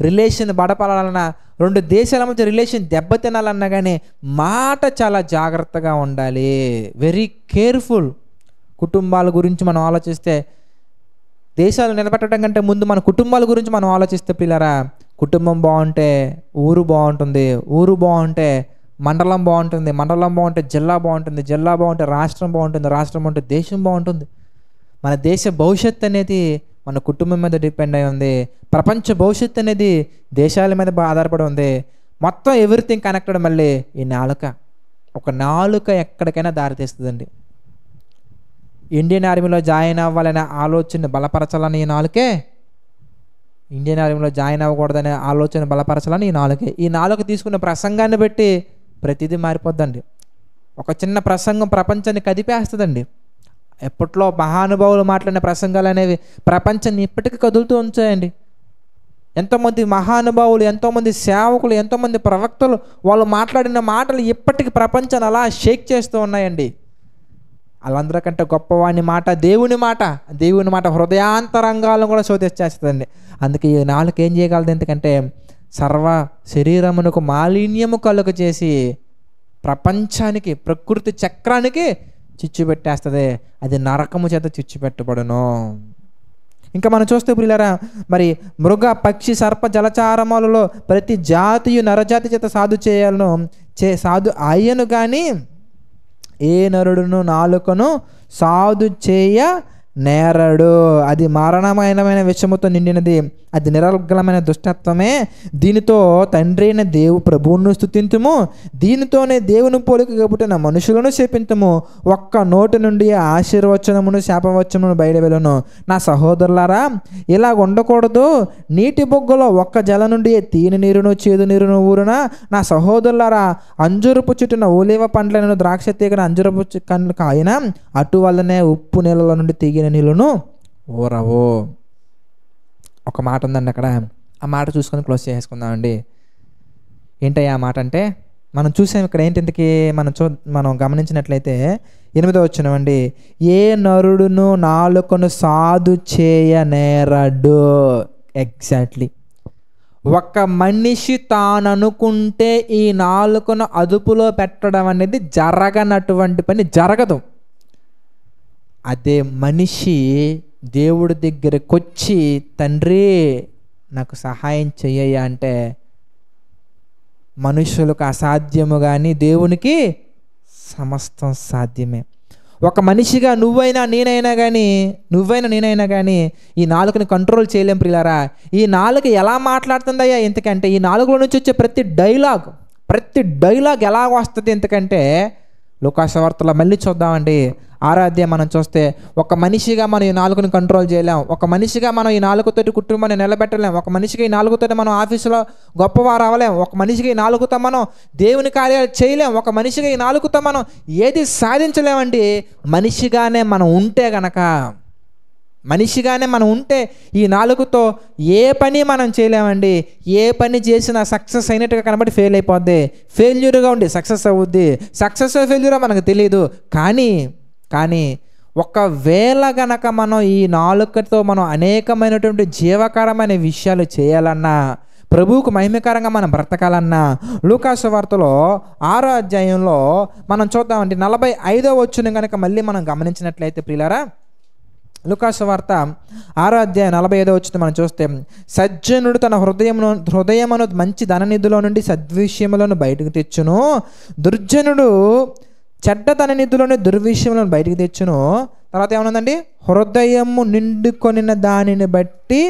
రిలేషన్ బడపడాలన్నా రెండు దేశాల మధ్య రిలేషన్ దెబ్బతినాలన్నా కానీ మాట చాలా జాగ్రత్తగా ఉండాలి వెరీ కేర్ఫుల్ కుటుంబాల గురించి మనం ఆలోచిస్తే దేశాలు నిలబెట్టడం కంటే ముందు మన కుటుంబాల గురించి మనం ఆలోచిస్తే పిల్లరా కుటుంబం బాగుంటే ఊరు బాగుంటుంది ఊరు బాగుంటే మండలం బాగుంటుంది మండలం బాగుంటే జిల్లా బాగుంటుంది జిల్లా బాగుంటే రాష్ట్రం బాగుంటుంది రాష్ట్రం బాగుంటే దేశం బాగుంటుంది మన దేశ భవిష్యత్ అనేది మన కుటుంబం మీద డిపెండ్ అయి ఉంది ప్రపంచ భవిష్యత్తు అనేది దేశాల మీద ఆధారపడి ఉంది మొత్తం ఎవ్రీథింగ్ కనెక్టెడ్ మళ్ళీ ఈ నాలుక ఒక నాలుక ఎక్కడికైనా దారితీస్తుందండి ఇండియన్ ఆర్మీలో జాయిన్ అవ్వాలనే ఆలోచన బలపరచాలని ఈ నాలుకే ఇండియన్ ఆర్మీలో జాయిన్ అవ్వకూడదనే ఆలోచన బలపరచాలని ఈ నాలుకే ఈ నాలుక తీసుకున్న ప్రసంగాన్ని బట్టి ప్రతిదీ మారిపోద్దండి ఒక చిన్న ప్రసంగం ప్రపంచాన్ని కదిపేస్తుందండి ఎప్పట్లో మహానుభావులు మాట్లాడిన ప్రసంగాలు అనేవి ప్రపంచాన్ని ఇప్పటికీ కదులుతూ ఉంచాయండి ఎంతోమంది మహానుభావులు ఎంతోమంది సేవకులు ఎంతోమంది ప్రవక్తలు వాళ్ళు మాట్లాడిన మాటలు ఇప్పటికీ ప్రపంచాన్ని అలా షేక్ చేస్తూ ఉన్నాయండి వాళ్ళందరికంటే గొప్పవాని మాట దేవుని మాట దేవుని మాట హృదయాంతరంగాలను కూడా శోధించేస్తుందండి అందుకే ఈ నాలుగు ఏం చేయగలదు ఎందుకంటే సర్వ శరీరమునకు మాలిన్యము కలుగు చేసి ప్రపంచానికి ప్రకృతి చక్రానికి చిచ్చు పెట్టేస్తుంది అది నరకము చేత చిచ్చు పెట్టబడును ఇంకా మనం చూస్తే ప్రియులరా మరి మృగ పక్షి సర్ప జలచారములలో ప్రతి జాతియు నరజాతి చేత సాధు చేయాలను చే సాధు అయ్యను కానీ ఏ నరుడును నాలుకను సాధు చేయ నేరడు అది మారణమైనమైన విషముతో నిండినది అది నిరర్గలమైన దుష్టత్వమే దీనితో తండ్రి అయిన దేవు ప్రభువును స్థుతింతుము దీనితోనే దేవుని పోలిక కబుట్టిన మనుషులను శపింతుము ఒక్క నోటి నుండి ఆశీర్వచనమును శాపవచనమును వెళ్ళను నా సహోదరులారా ఇలా ఉండకూడదు నీటి బొగ్గలో ఒక్క జల నుండి తీని నీరును చేదు నీరును ఊరున నా సహోదరులారా అంజురుపు చుట్టిన ఓలివ పండ్లను ద్రాక్ష తీగిన అంజురపు కాయన అటు వల్లనే ఉప్పు నీళ్ళ నుండి తీగిన నీళ్ళను ఊరవు ఒక మాట ఉందండి అక్కడ ఆ మాట చూసుకొని క్లోజ్ చేసేసుకుందామండి ఏంటయ్యా ఆ మాట అంటే మనం చూసాం ఇక్కడ ఏంటి మనం చూ మనం గమనించినట్లయితే ఎనిమిదో అండి ఏ నరుడును నాలుకను సాధు చేయ నేరడు ఎగ్జాక్ట్లీ ఒక మనిషి తాను అనుకుంటే ఈ నాలుకను అదుపులో పెట్టడం అనేది జరగనటువంటి పని జరగదు అదే మనిషి దేవుడి దగ్గరకు వచ్చి తండ్రి నాకు సహాయం చెయ్యయ్యా అంటే మనుషులకు అసాధ్యము కానీ దేవునికి సమస్తం సాధ్యమే ఒక మనిషిగా నువ్వైనా నేనైనా కానీ నువ్వైనా నేనైనా కానీ ఈ నాలుకని కంట్రోల్ చేయలేం ప్రిలారా ఈ నాలుక ఎలా మాట్లాడుతుందయ్యా ఎందుకంటే ఈ నాలుగులో నుంచి వచ్చే ప్రతి డైలాగ్ ప్రతి డైలాగ్ ఎలా వస్తుంది ఎందుకంటే లోకాశవార్తలో మళ్ళీ చూద్దామండి ఆరాధ్య మనం చూస్తే ఒక మనిషిగా మనం ఈ నాలుగుని కంట్రోల్ చేయలేం ఒక మనిషిగా మనం ఈ నాలుగుతోటి కుటుంబాన్ని నిలబెట్టలేం ఒక మనిషికి ఈ నాలుగుతోటి మనం ఆఫీసులో గొప్పవారు అవ్వలేం ఒక మనిషికి ఈ నాలుగుతో మనం దేవుని కార్యాలు చేయలేం ఒక మనిషిగా ఈ నాలుగుతో మనం ఏది సాధించలేమండి మనిషిగానే మనం ఉంటే గనక మనిషిగానే మనం ఉంటే ఈ నాలుగుతో ఏ పని మనం చేయలేమండి ఏ పని చేసినా సక్సెస్ అయినట్టుగా కనబడి ఫెయిల్ అయిపోద్ది ఫెయిల్యూర్గా ఉండి సక్సెస్ అవుద్ది సక్సెస్ ఫెయిల్యూరా మనకు తెలియదు కానీ కానీ ఒకవేళ గనక మనం ఈ నాలుకతో మనం అనేకమైనటువంటి జీవకరమైన విషయాలు చేయాలన్నా ప్రభువుకు మహిమకరంగా మనం బ్రతకాలన్నా లూకాసు వార్తలో ఆరో అధ్యాయంలో మనం చూద్దామంటే నలభై ఐదో వచ్చును కనుక మళ్ళీ మనం గమనించినట్లయితే ప్రియులారా లుకాసు వార్త ఆరో అధ్యాయం నలభై ఐదో వచ్చింది మనం చూస్తే సజ్జనుడు తన హృదయమును హృదయమును మంచి ధననిధిలో నుండి సద్విషయములను బయటకు తెచ్చును దుర్జనుడు చెడ్డ తన నిధులను దుర్విషయంలో బయటికి తెచ్చును తర్వాత ఏమన్నదండి హృదయము నిండుకొనిన దానిని బట్టి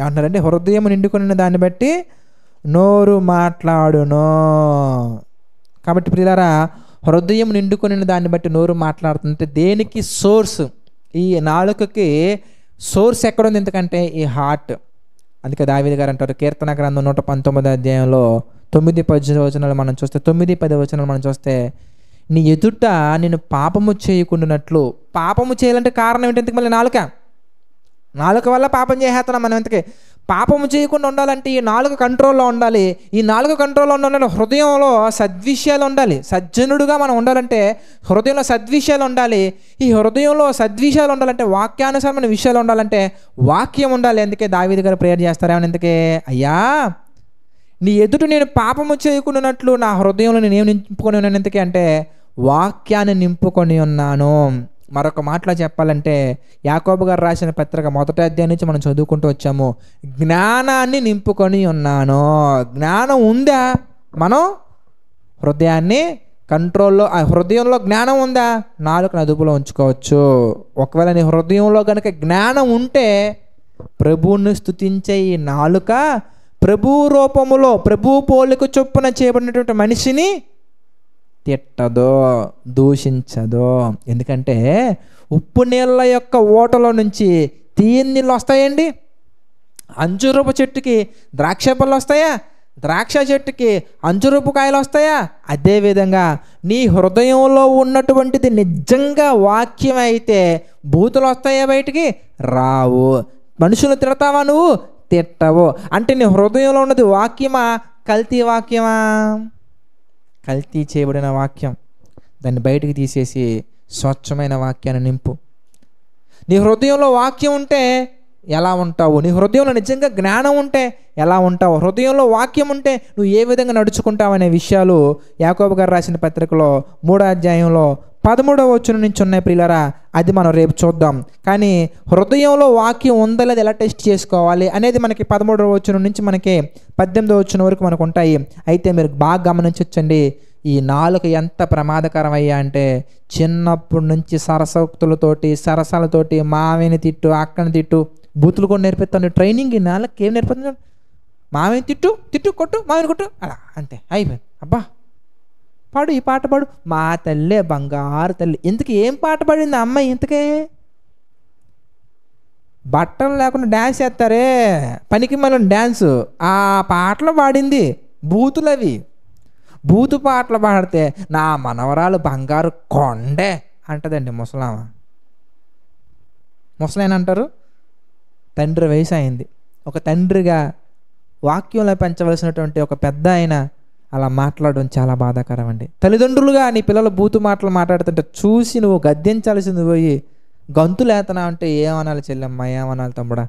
ఏమంటారండి హృదయం నిండుకొనిన దాన్ని బట్టి నోరు మాట్లాడును కాబట్టి ప్రియులారా హృదయం నిండుకొనిన దాన్ని బట్టి నోరు మాట్లాడుతుంది దేనికి సోర్స్ ఈ నాలుకకి సోర్స్ ఎక్కడ ఉంది ఎందుకంటే ఈ హార్ట్ అందుకే దావిది గారు అంటారు కీర్తన గ్రంథం నూట పంతొమ్మిది అధ్యాయంలో తొమ్మిది పది వచనాలు మనం చూస్తే తొమ్మిది పది వచనాలు మనం చూస్తే నీ ఎదుట నేను పాపము చేయకుండానట్లు పాపము చేయాలంటే కారణం ఏంటి ఎందుకు మళ్ళీ నాలుక నాలుక వల్ల పాపం చేసేస్తున్నాం మనం ఎంతకే పాపము చేయకుండా ఉండాలంటే ఈ నాలుగు కంట్రోల్లో ఉండాలి ఈ నాలుగు కంట్రోల్లో ఉండాలంటే హృదయంలో సద్విషయాలు ఉండాలి సజ్జనుడుగా మనం ఉండాలంటే హృదయంలో సద్విషయాలు ఉండాలి ఈ హృదయంలో సద్విషయాలు ఉండాలంటే వాక్యానుసారమైన విషయాలు ఉండాలంటే వాక్యం ఉండాలి అందుకే దావీది గారు ప్రేయర్ చేస్తారేమని ఎందుకే అయ్యా నీ ఎదుట నేను పాపము చేయకుండానట్లు నా హృదయంలో నేను ఏమి నింపుకొని ఉన్నాను ఎందుకే అంటే వాక్యాన్ని నింపుకొని ఉన్నాను మరొక మాటలో చెప్పాలంటే యాకోబు గారు రాసిన పత్రిక మొదటి అధ్యాయం నుంచి మనం చదువుకుంటూ వచ్చాము జ్ఞానాన్ని నింపుకొని ఉన్నాను జ్ఞానం ఉందా మనం హృదయాన్ని కంట్రోల్లో ఆ హృదయంలో జ్ఞానం ఉందా నాలుగు అదుపులో ఉంచుకోవచ్చు ఒకవేళ నీ హృదయంలో కనుక జ్ఞానం ఉంటే ప్రభువుని స్థుతించే ఈ నాలుక ప్రభు రూపములో ప్రభు పోలిక చొప్పున చేయబడినటువంటి మనిషిని తిట్టదో దూషించదో ఎందుకంటే ఉప్పు నీళ్ళ యొక్క ఓటలో నుంచి తీయని నీళ్ళు వస్తాయండి అంజురూపు చెట్టుకి ద్రాక్ష పళ్ళు వస్తాయా ద్రాక్ష చెట్టుకి అంజురూపు కాయలు వస్తాయా అదేవిధంగా నీ హృదయంలో ఉన్నటువంటిది నిజంగా వాక్యం అయితే బూతులు వస్తాయా బయటికి రావు మనుషులు తిడతావా నువ్వు తిట్టవు అంటే నీ హృదయంలో ఉన్నది వాక్యమా కల్తీ వాక్యమా కల్తీ చేయబడిన వాక్యం దాన్ని బయటకు తీసేసి స్వచ్ఛమైన వాక్యాన్ని నింపు నీ హృదయంలో వాక్యం ఉంటే ఎలా ఉంటావు నీ హృదయంలో నిజంగా జ్ఞానం ఉంటే ఎలా ఉంటావు హృదయంలో వాక్యం ఉంటే నువ్వు ఏ విధంగా నడుచుకుంటావు అనే విషయాలు యాకోబ గారు రాసిన పత్రికలో మూడో అధ్యాయంలో పదమూడవ వచ్చిన నుంచి ఉన్నాయి ప్రియులరా అది మనం రేపు చూద్దాం కానీ హృదయంలో వాక్యం ఉందా ఎలా టెస్ట్ చేసుకోవాలి అనేది మనకి పదమూడవ వచ్చిన నుంచి మనకి పద్దెనిమిదవ వచ్చిన వరకు మనకు ఉంటాయి అయితే మీరు బాగా గమనించవచ్చండి ఈ నాలుక ఎంత ప్రమాదకరమయ్యా అంటే చిన్నప్పటి నుంచి సరసక్తులతోటి సరసాలతోటి మావిని తిట్టు అక్కని తిట్టు బూతులు కూడా నేర్పిస్తాను ట్రైనింగ్ ఈ నాలుగు ఏం నేర్పిస్తున్నాడు మావిని తిట్టు తిట్టు కొట్టు మావిని కొట్టు అలా అంతే అయిపోయింది అబ్బా పాడు ఈ పాట పాడు మా తల్లే బంగారు తల్లి ఇంతకు ఏం పాట పాడింది అమ్మాయి ఇంతకే బట్టలు లేకుండా డ్యాన్స్ చేస్తారే పనికి మనం డ్యాన్సు ఆ పాటలు పాడింది బూతులు అవి బూతు పాటలు పాడితే నా మనవరాలు బంగారు కొండే అంటదండి ముసలామ ముసలాయన అంటారు తండ్రి వయసు అయింది ఒక తండ్రిగా వాక్యంలో పెంచవలసినటువంటి ఒక పెద్ద ఆయన అలా మాట్లాడడం చాలా బాధాకరం అండి తల్లిదండ్రులుగా నీ పిల్లలు బూతు మాటలు మాట్లాడుతుంటే చూసి నువ్వు గద్దించాల్సింది పోయి గంతులేతనా అంటే ఏమనాలి చెల్లెమ్మ ఏమనాలి తమ్ముడా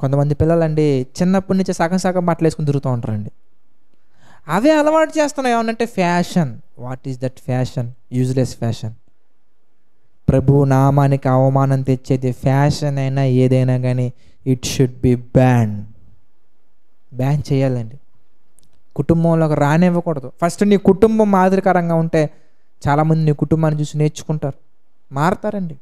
కొంతమంది పిల్లలండి చిన్నప్పటి నుంచి సగం సగం మాటలు వేసుకుని తిరుగుతూ ఉంటారండి అవే అలవాటు చేస్తున్నాయి ఏమనంటే fashion what is that fashion useless fashion ప్రభు నామానికి అవమానం తెచ్చేది ఫ్యాషన్ అయినా ఏదైనా కానీ it should be ban ban చేయాలండి కుటుంబంలోకి రానివ్వకూడదు ఫస్ట్ నీ కుటుంబం మాదిరికరంగా ఉంటే చాలామంది నీ కుటుంబాన్ని చూసి నేర్చుకుంటారు మారతారండి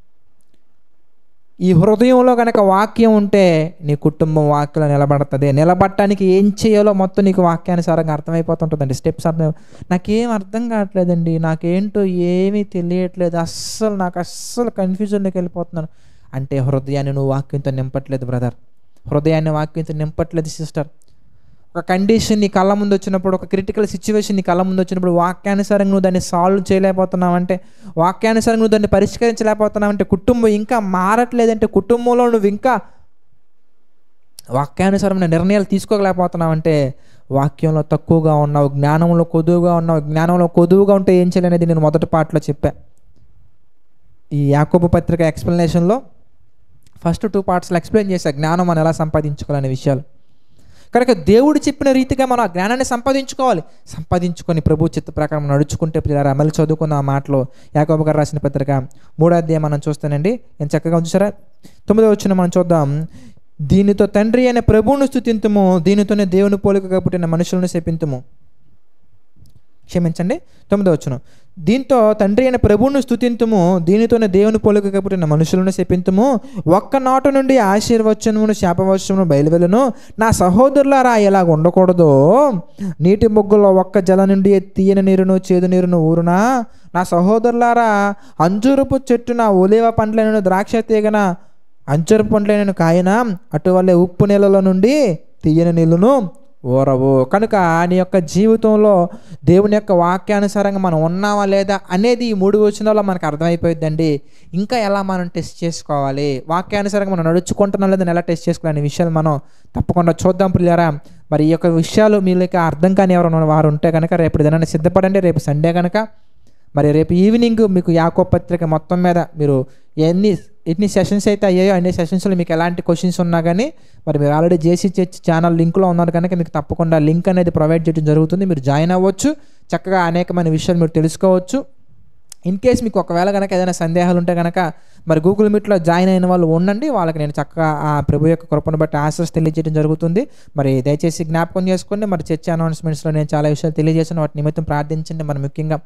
ఈ హృదయంలో కనుక వాక్యం ఉంటే నీ కుటుంబం వాక్యంలో నిలబడుతుంది నిలబడటానికి ఏం చేయాలో మొత్తం నీకు వాక్యానుసారంగా అర్థమైపోతుంటుందండి స్టెప్స్ అర్థం నాకేం అర్థం కావట్లేదండి నాకేంటో ఏమీ తెలియట్లేదు అస్సలు నాకు అస్సలు కన్ఫ్యూజన్లోకి వెళ్ళిపోతున్నాను అంటే హృదయాన్ని నువ్వు వాక్యంతో నింపట్లేదు బ్రదర్ హృదయాన్ని వాక్యంతో నింపట్లేదు సిస్టర్ ఒక కండిషన్ నీ కళ్ళ ముందు వచ్చినప్పుడు ఒక క్రిటికల్ సిచ్యువేషన్ నీ కళ్ళ ముందు వచ్చినప్పుడు వాక్యానుసారంగా నువ్వు దాన్ని సాల్వ్ చేయలేకపోతున్నావంటే వాక్యానుసారంగా నువ్వు దాన్ని పరిష్కరించలేకపోతున్నావు అంటే కుటుంబం ఇంకా మారట్లేదంటే కుటుంబంలో నువ్వు ఇంకా వాక్యానుసారమైన నిర్ణయాలు అంటే వాక్యంలో తక్కువగా ఉన్నావు జ్ఞానంలో కొదువుగా ఉన్నావు జ్ఞానంలో కొదువుగా ఉంటే ఏం చేయాలనేది నేను మొదటి పాటలో చెప్పా ఈ యాకోబ పత్రిక ఎక్స్ప్లెనేషన్లో ఫస్ట్ టూ పార్ట్స్లో ఎక్స్ప్లెయిన్ చేశా జ్ఞానం మనం ఎలా సంపాదించుకోవాలనే విషయాలు కనుక దేవుడు చెప్పిన రీతిగా మనం ఆ జ్ఞానాన్ని సంపాదించుకోవాలి సంపాదించుకొని ప్రభు చిత్త ప్రకారం నడుచుకుంటే పిల్లరా మళ్ళీ చదువుకున్న ఆ మాటలో యాకోబు రాసిన పత్రిక మూడో అధ్యాయం మనం చూస్తానండి నేను చక్కగా ఉంచుసారా తొమ్మిదో వచ్చిన మనం చూద్దాం దీనితో తండ్రి అయిన ప్రభువును స్థుతింతుము దీనితోనే దేవుని పోలికగా పుట్టిన మనుషులను శపింతుము క్షమించండి తొమ్మిదో వచ్చును దీంతో తండ్రి అయిన ప్రభువును స్థుతింతుము దీనితోనే దేవుని పోలిక పుట్టిన మనుషులను శపింతుము నాటు నుండి ఆశీర్వచనమును శాపవచనమును బయలువెలను నా సహోదరులారా ఎలా ఉండకూడదు నీటి ముగ్గులో ఒక్క జల నుండి తీయని నీరును చేదు నీరును ఊరునా నా సహోదరులారా అంజూరపు చెట్టున ఒలివ పండ్లను ద్రాక్ష తీగన అంజూరపు పండ్లను కాయన అటువల్లే ఉప్పు నీళ్ళలో నుండి తీయని నీళ్ళను ఓరవు కనుక నీ యొక్క జీవితంలో దేవుని యొక్క వాక్యానుసారంగా మనం ఉన్నావా లేదా అనేది ఈ మూడు వచనాల్లో మనకు అర్థమైపోయిందండి ఇంకా ఎలా మనం టెస్ట్ చేసుకోవాలి వాక్యానుసారంగా మనం నడుచుకుంటున్నాం లేదని ఎలా టెస్ట్ చేసుకోవాలి విషయాలు మనం తప్పకుండా చూద్దాం పిల్లరా మరి ఈ యొక్క విషయాలు మీకు అర్థం కాని ఎవరైనా వారు ఉంటే కనుక రేపు ఏదైనా సిద్ధపడండి రేపు సండే కనుక మరి రేపు ఈవినింగ్ మీకు యాకో పత్రిక మొత్తం మీద మీరు ఎన్ని ఎన్ని సెషన్స్ అయితే అయ్యాయో అన్ని సెషన్స్లో మీకు ఎలాంటి క్వశ్చన్స్ ఉన్నా కానీ మరి మీరు ఆల్రెడీ జేసీ చర్చ్ ఛానల్ లింక్లో ఉన్నారు కనుక మీకు తప్పకుండా లింక్ అనేది ప్రొవైడ్ చేయడం జరుగుతుంది మీరు జాయిన్ అవ్వచ్చు చక్కగా అనేకమైన విషయాలు మీరు తెలుసుకోవచ్చు ఇన్ కేస్ మీకు ఒకవేళ కనుక ఏదైనా సందేహాలు ఉంటే కనుక మరి గూగుల్ మీట్లో జాయిన్ అయిన వాళ్ళు ఉండండి వాళ్ళకి నేను చక్కగా ఆ ప్రభు యొక్క కృపను బట్టి ఆన్సర్స్ తెలియజేయడం జరుగుతుంది మరి దయచేసి జ్ఞాపకం చేసుకోండి మరి చర్చ అనౌన్స్మెంట్స్లో నేను చాలా విషయాలు తెలియజేసాను వాటి నిమిత్తం ప్రార్థించండి మరి ముఖ్యంగా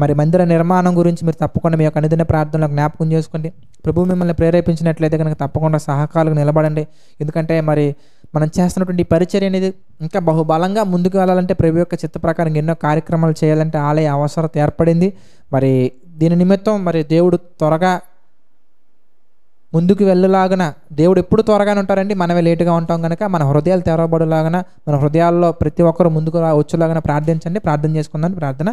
మరి మందిర నిర్మాణం గురించి మీరు తప్పకుండా మీ యొక్క అనుదిన ప్రార్థనలో జ్ఞాపకం చేసుకోండి ప్రభు మిమ్మల్ని ప్రేరేపించినట్లయితే కనుక తప్పకుండా సహకారాలకు నిలబడండి ఎందుకంటే మరి మనం చేస్తున్నటువంటి పరిచర్య అనేది ఇంకా బహుబలంగా ముందుకు వెళ్ళాలంటే ప్రభు యొక్క చిత్త ప్రకారం ఎన్నో కార్యక్రమాలు చేయాలంటే ఆలయ అవసరం ఏర్పడింది మరి దీని నిమిత్తం మరి దేవుడు త్వరగా ముందుకు వెళ్ళలాగన దేవుడు ఎప్పుడు త్వరగానే ఉంటారండి మనమే లేటుగా ఉంటాం కనుక మన హృదయాలు తెరవబడలాగన మన హృదయాల్లో ప్రతి ఒక్కరు ముందుకు వచ్చేలాగా ప్రార్థించండి ప్రార్థన చేసుకుందాం ప్రార్థన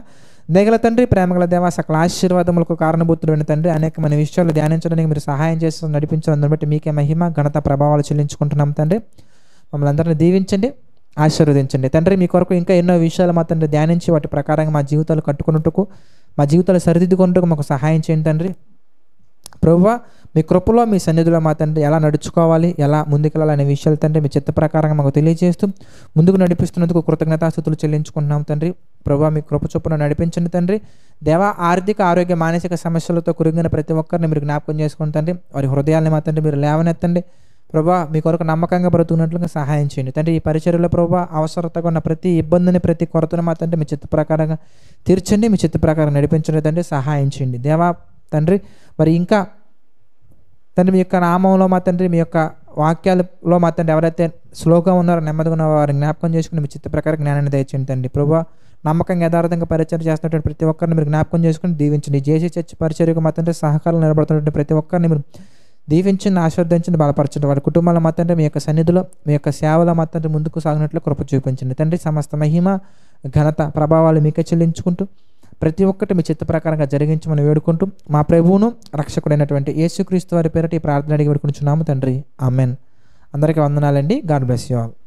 దేగల తండ్రి ప్రేమగల దేవ సకల ఆశీర్వాదములకు కారణభూతుడైన తండ్రి అనేక మన విషయాలు ధ్యానించడానికి మీరు సహాయం చేసి నడిపించడం బట్టి మీకే మహిమ ఘనత ప్రభావాలు చెల్లించుకుంటున్నాం తండ్రి మమ్మల్ని అందరిని దీవించండి ఆశీర్వదించండి తండ్రి మీ కొరకు ఇంకా ఎన్నో విషయాలు మా తండ్రి ధ్యానించి వాటి ప్రకారంగా మా జీవితాలు కట్టుకున్నట్టుకు మా జీవితాలు సరిదిద్దుకున్నట్టుకు మాకు సహాయం చేయండి తండ్రి ప్రభువా మీ కృపలో మీ సన్నిధిలో మా తండ్రి ఎలా నడుచుకోవాలి ఎలా ముందుకెళ్ళాలనే విషయాలు తండ్రి మీ చిత్త ప్రకారంగా మాకు తెలియజేస్తూ ముందుకు నడిపిస్తున్నందుకు కృతజ్ఞతాస్థుతులు చెల్లించుకుంటున్నాం తండ్రి ప్రభు మీ కృప చొప్పున నడిపించండి తండ్రి దేవ ఆర్థిక ఆరోగ్య మానసిక సమస్యలతో కురిగిన ప్రతి ఒక్కరిని మీరు జ్ఞాపకం చేసుకుని తండ్రి వారి హృదయాన్ని మా తండ్రి మీరు లేవనెత్తండి ప్రభా మీ కొరకు నమ్మకంగా బ్రతుకున్నట్లుగా సహాయం చేయండి తండ్రి ఈ పరిచర్యలో ప్రభా అవసరతగా ఉన్న ప్రతి ఇబ్బందిని ప్రతి కొరతను మా తండ్రి మీ చిత్త ప్రకారంగా తీర్చండి మీ చిత్త ప్రకారం నడిపించండి తండ్రి సహాయం చేయండి దేవా తండ్రి మరి ఇంకా తండ్రి మీ యొక్క నామంలో మా తండ్రి మీ యొక్క వాక్యాలలో మా తండ్రి ఎవరైతే స్లోగా ఉన్నారో నెమ్మదిగా ఉన్న వారిని జ్ఞాపకం చేసుకుని మీ చిత్త ప్రకారం జ్ఞానాన్ని దయచేయండి తండ్రి ప్రభు నమ్మకంగా యథార్థంగా పరిచయం చేస్తున్నటువంటి ప్రతి ఒక్కరిని మీరు జ్ఞాపకం చేసుకుని దీవించండి జేసీ చర్చి పరిచయకు మా తండ్రి సహకారం నిలబడుతున్నటువంటి ప్రతి ఒక్కరిని మీరు దీవించండి ఆశీర్వదించండి బలపరచండి వారి కుటుంబాల మా తండ్రి మీ యొక్క సన్నిధిలో మీ యొక్క సేవల మా తండ్రి ముందుకు సాగినట్లు కృప చూపించండి తండ్రి సమస్త మహిమ ఘనత ప్రభావాలు మీకే చెల్లించుకుంటూ ప్రతి ఒక్కటి మీ చిత్త ప్రకారంగా జరిగించమని వేడుకుంటూ మా ప్రభువును రక్షకుడైనటువంటి యేసుక్రీస్తు వారి పేరటి ప్రార్థన అడిగి వేడుకుంటున్నాము తండ్రి ఆమెన్ అందరికీ వందనాలండి గాడ్ బ్లెస్ యూ ఆల్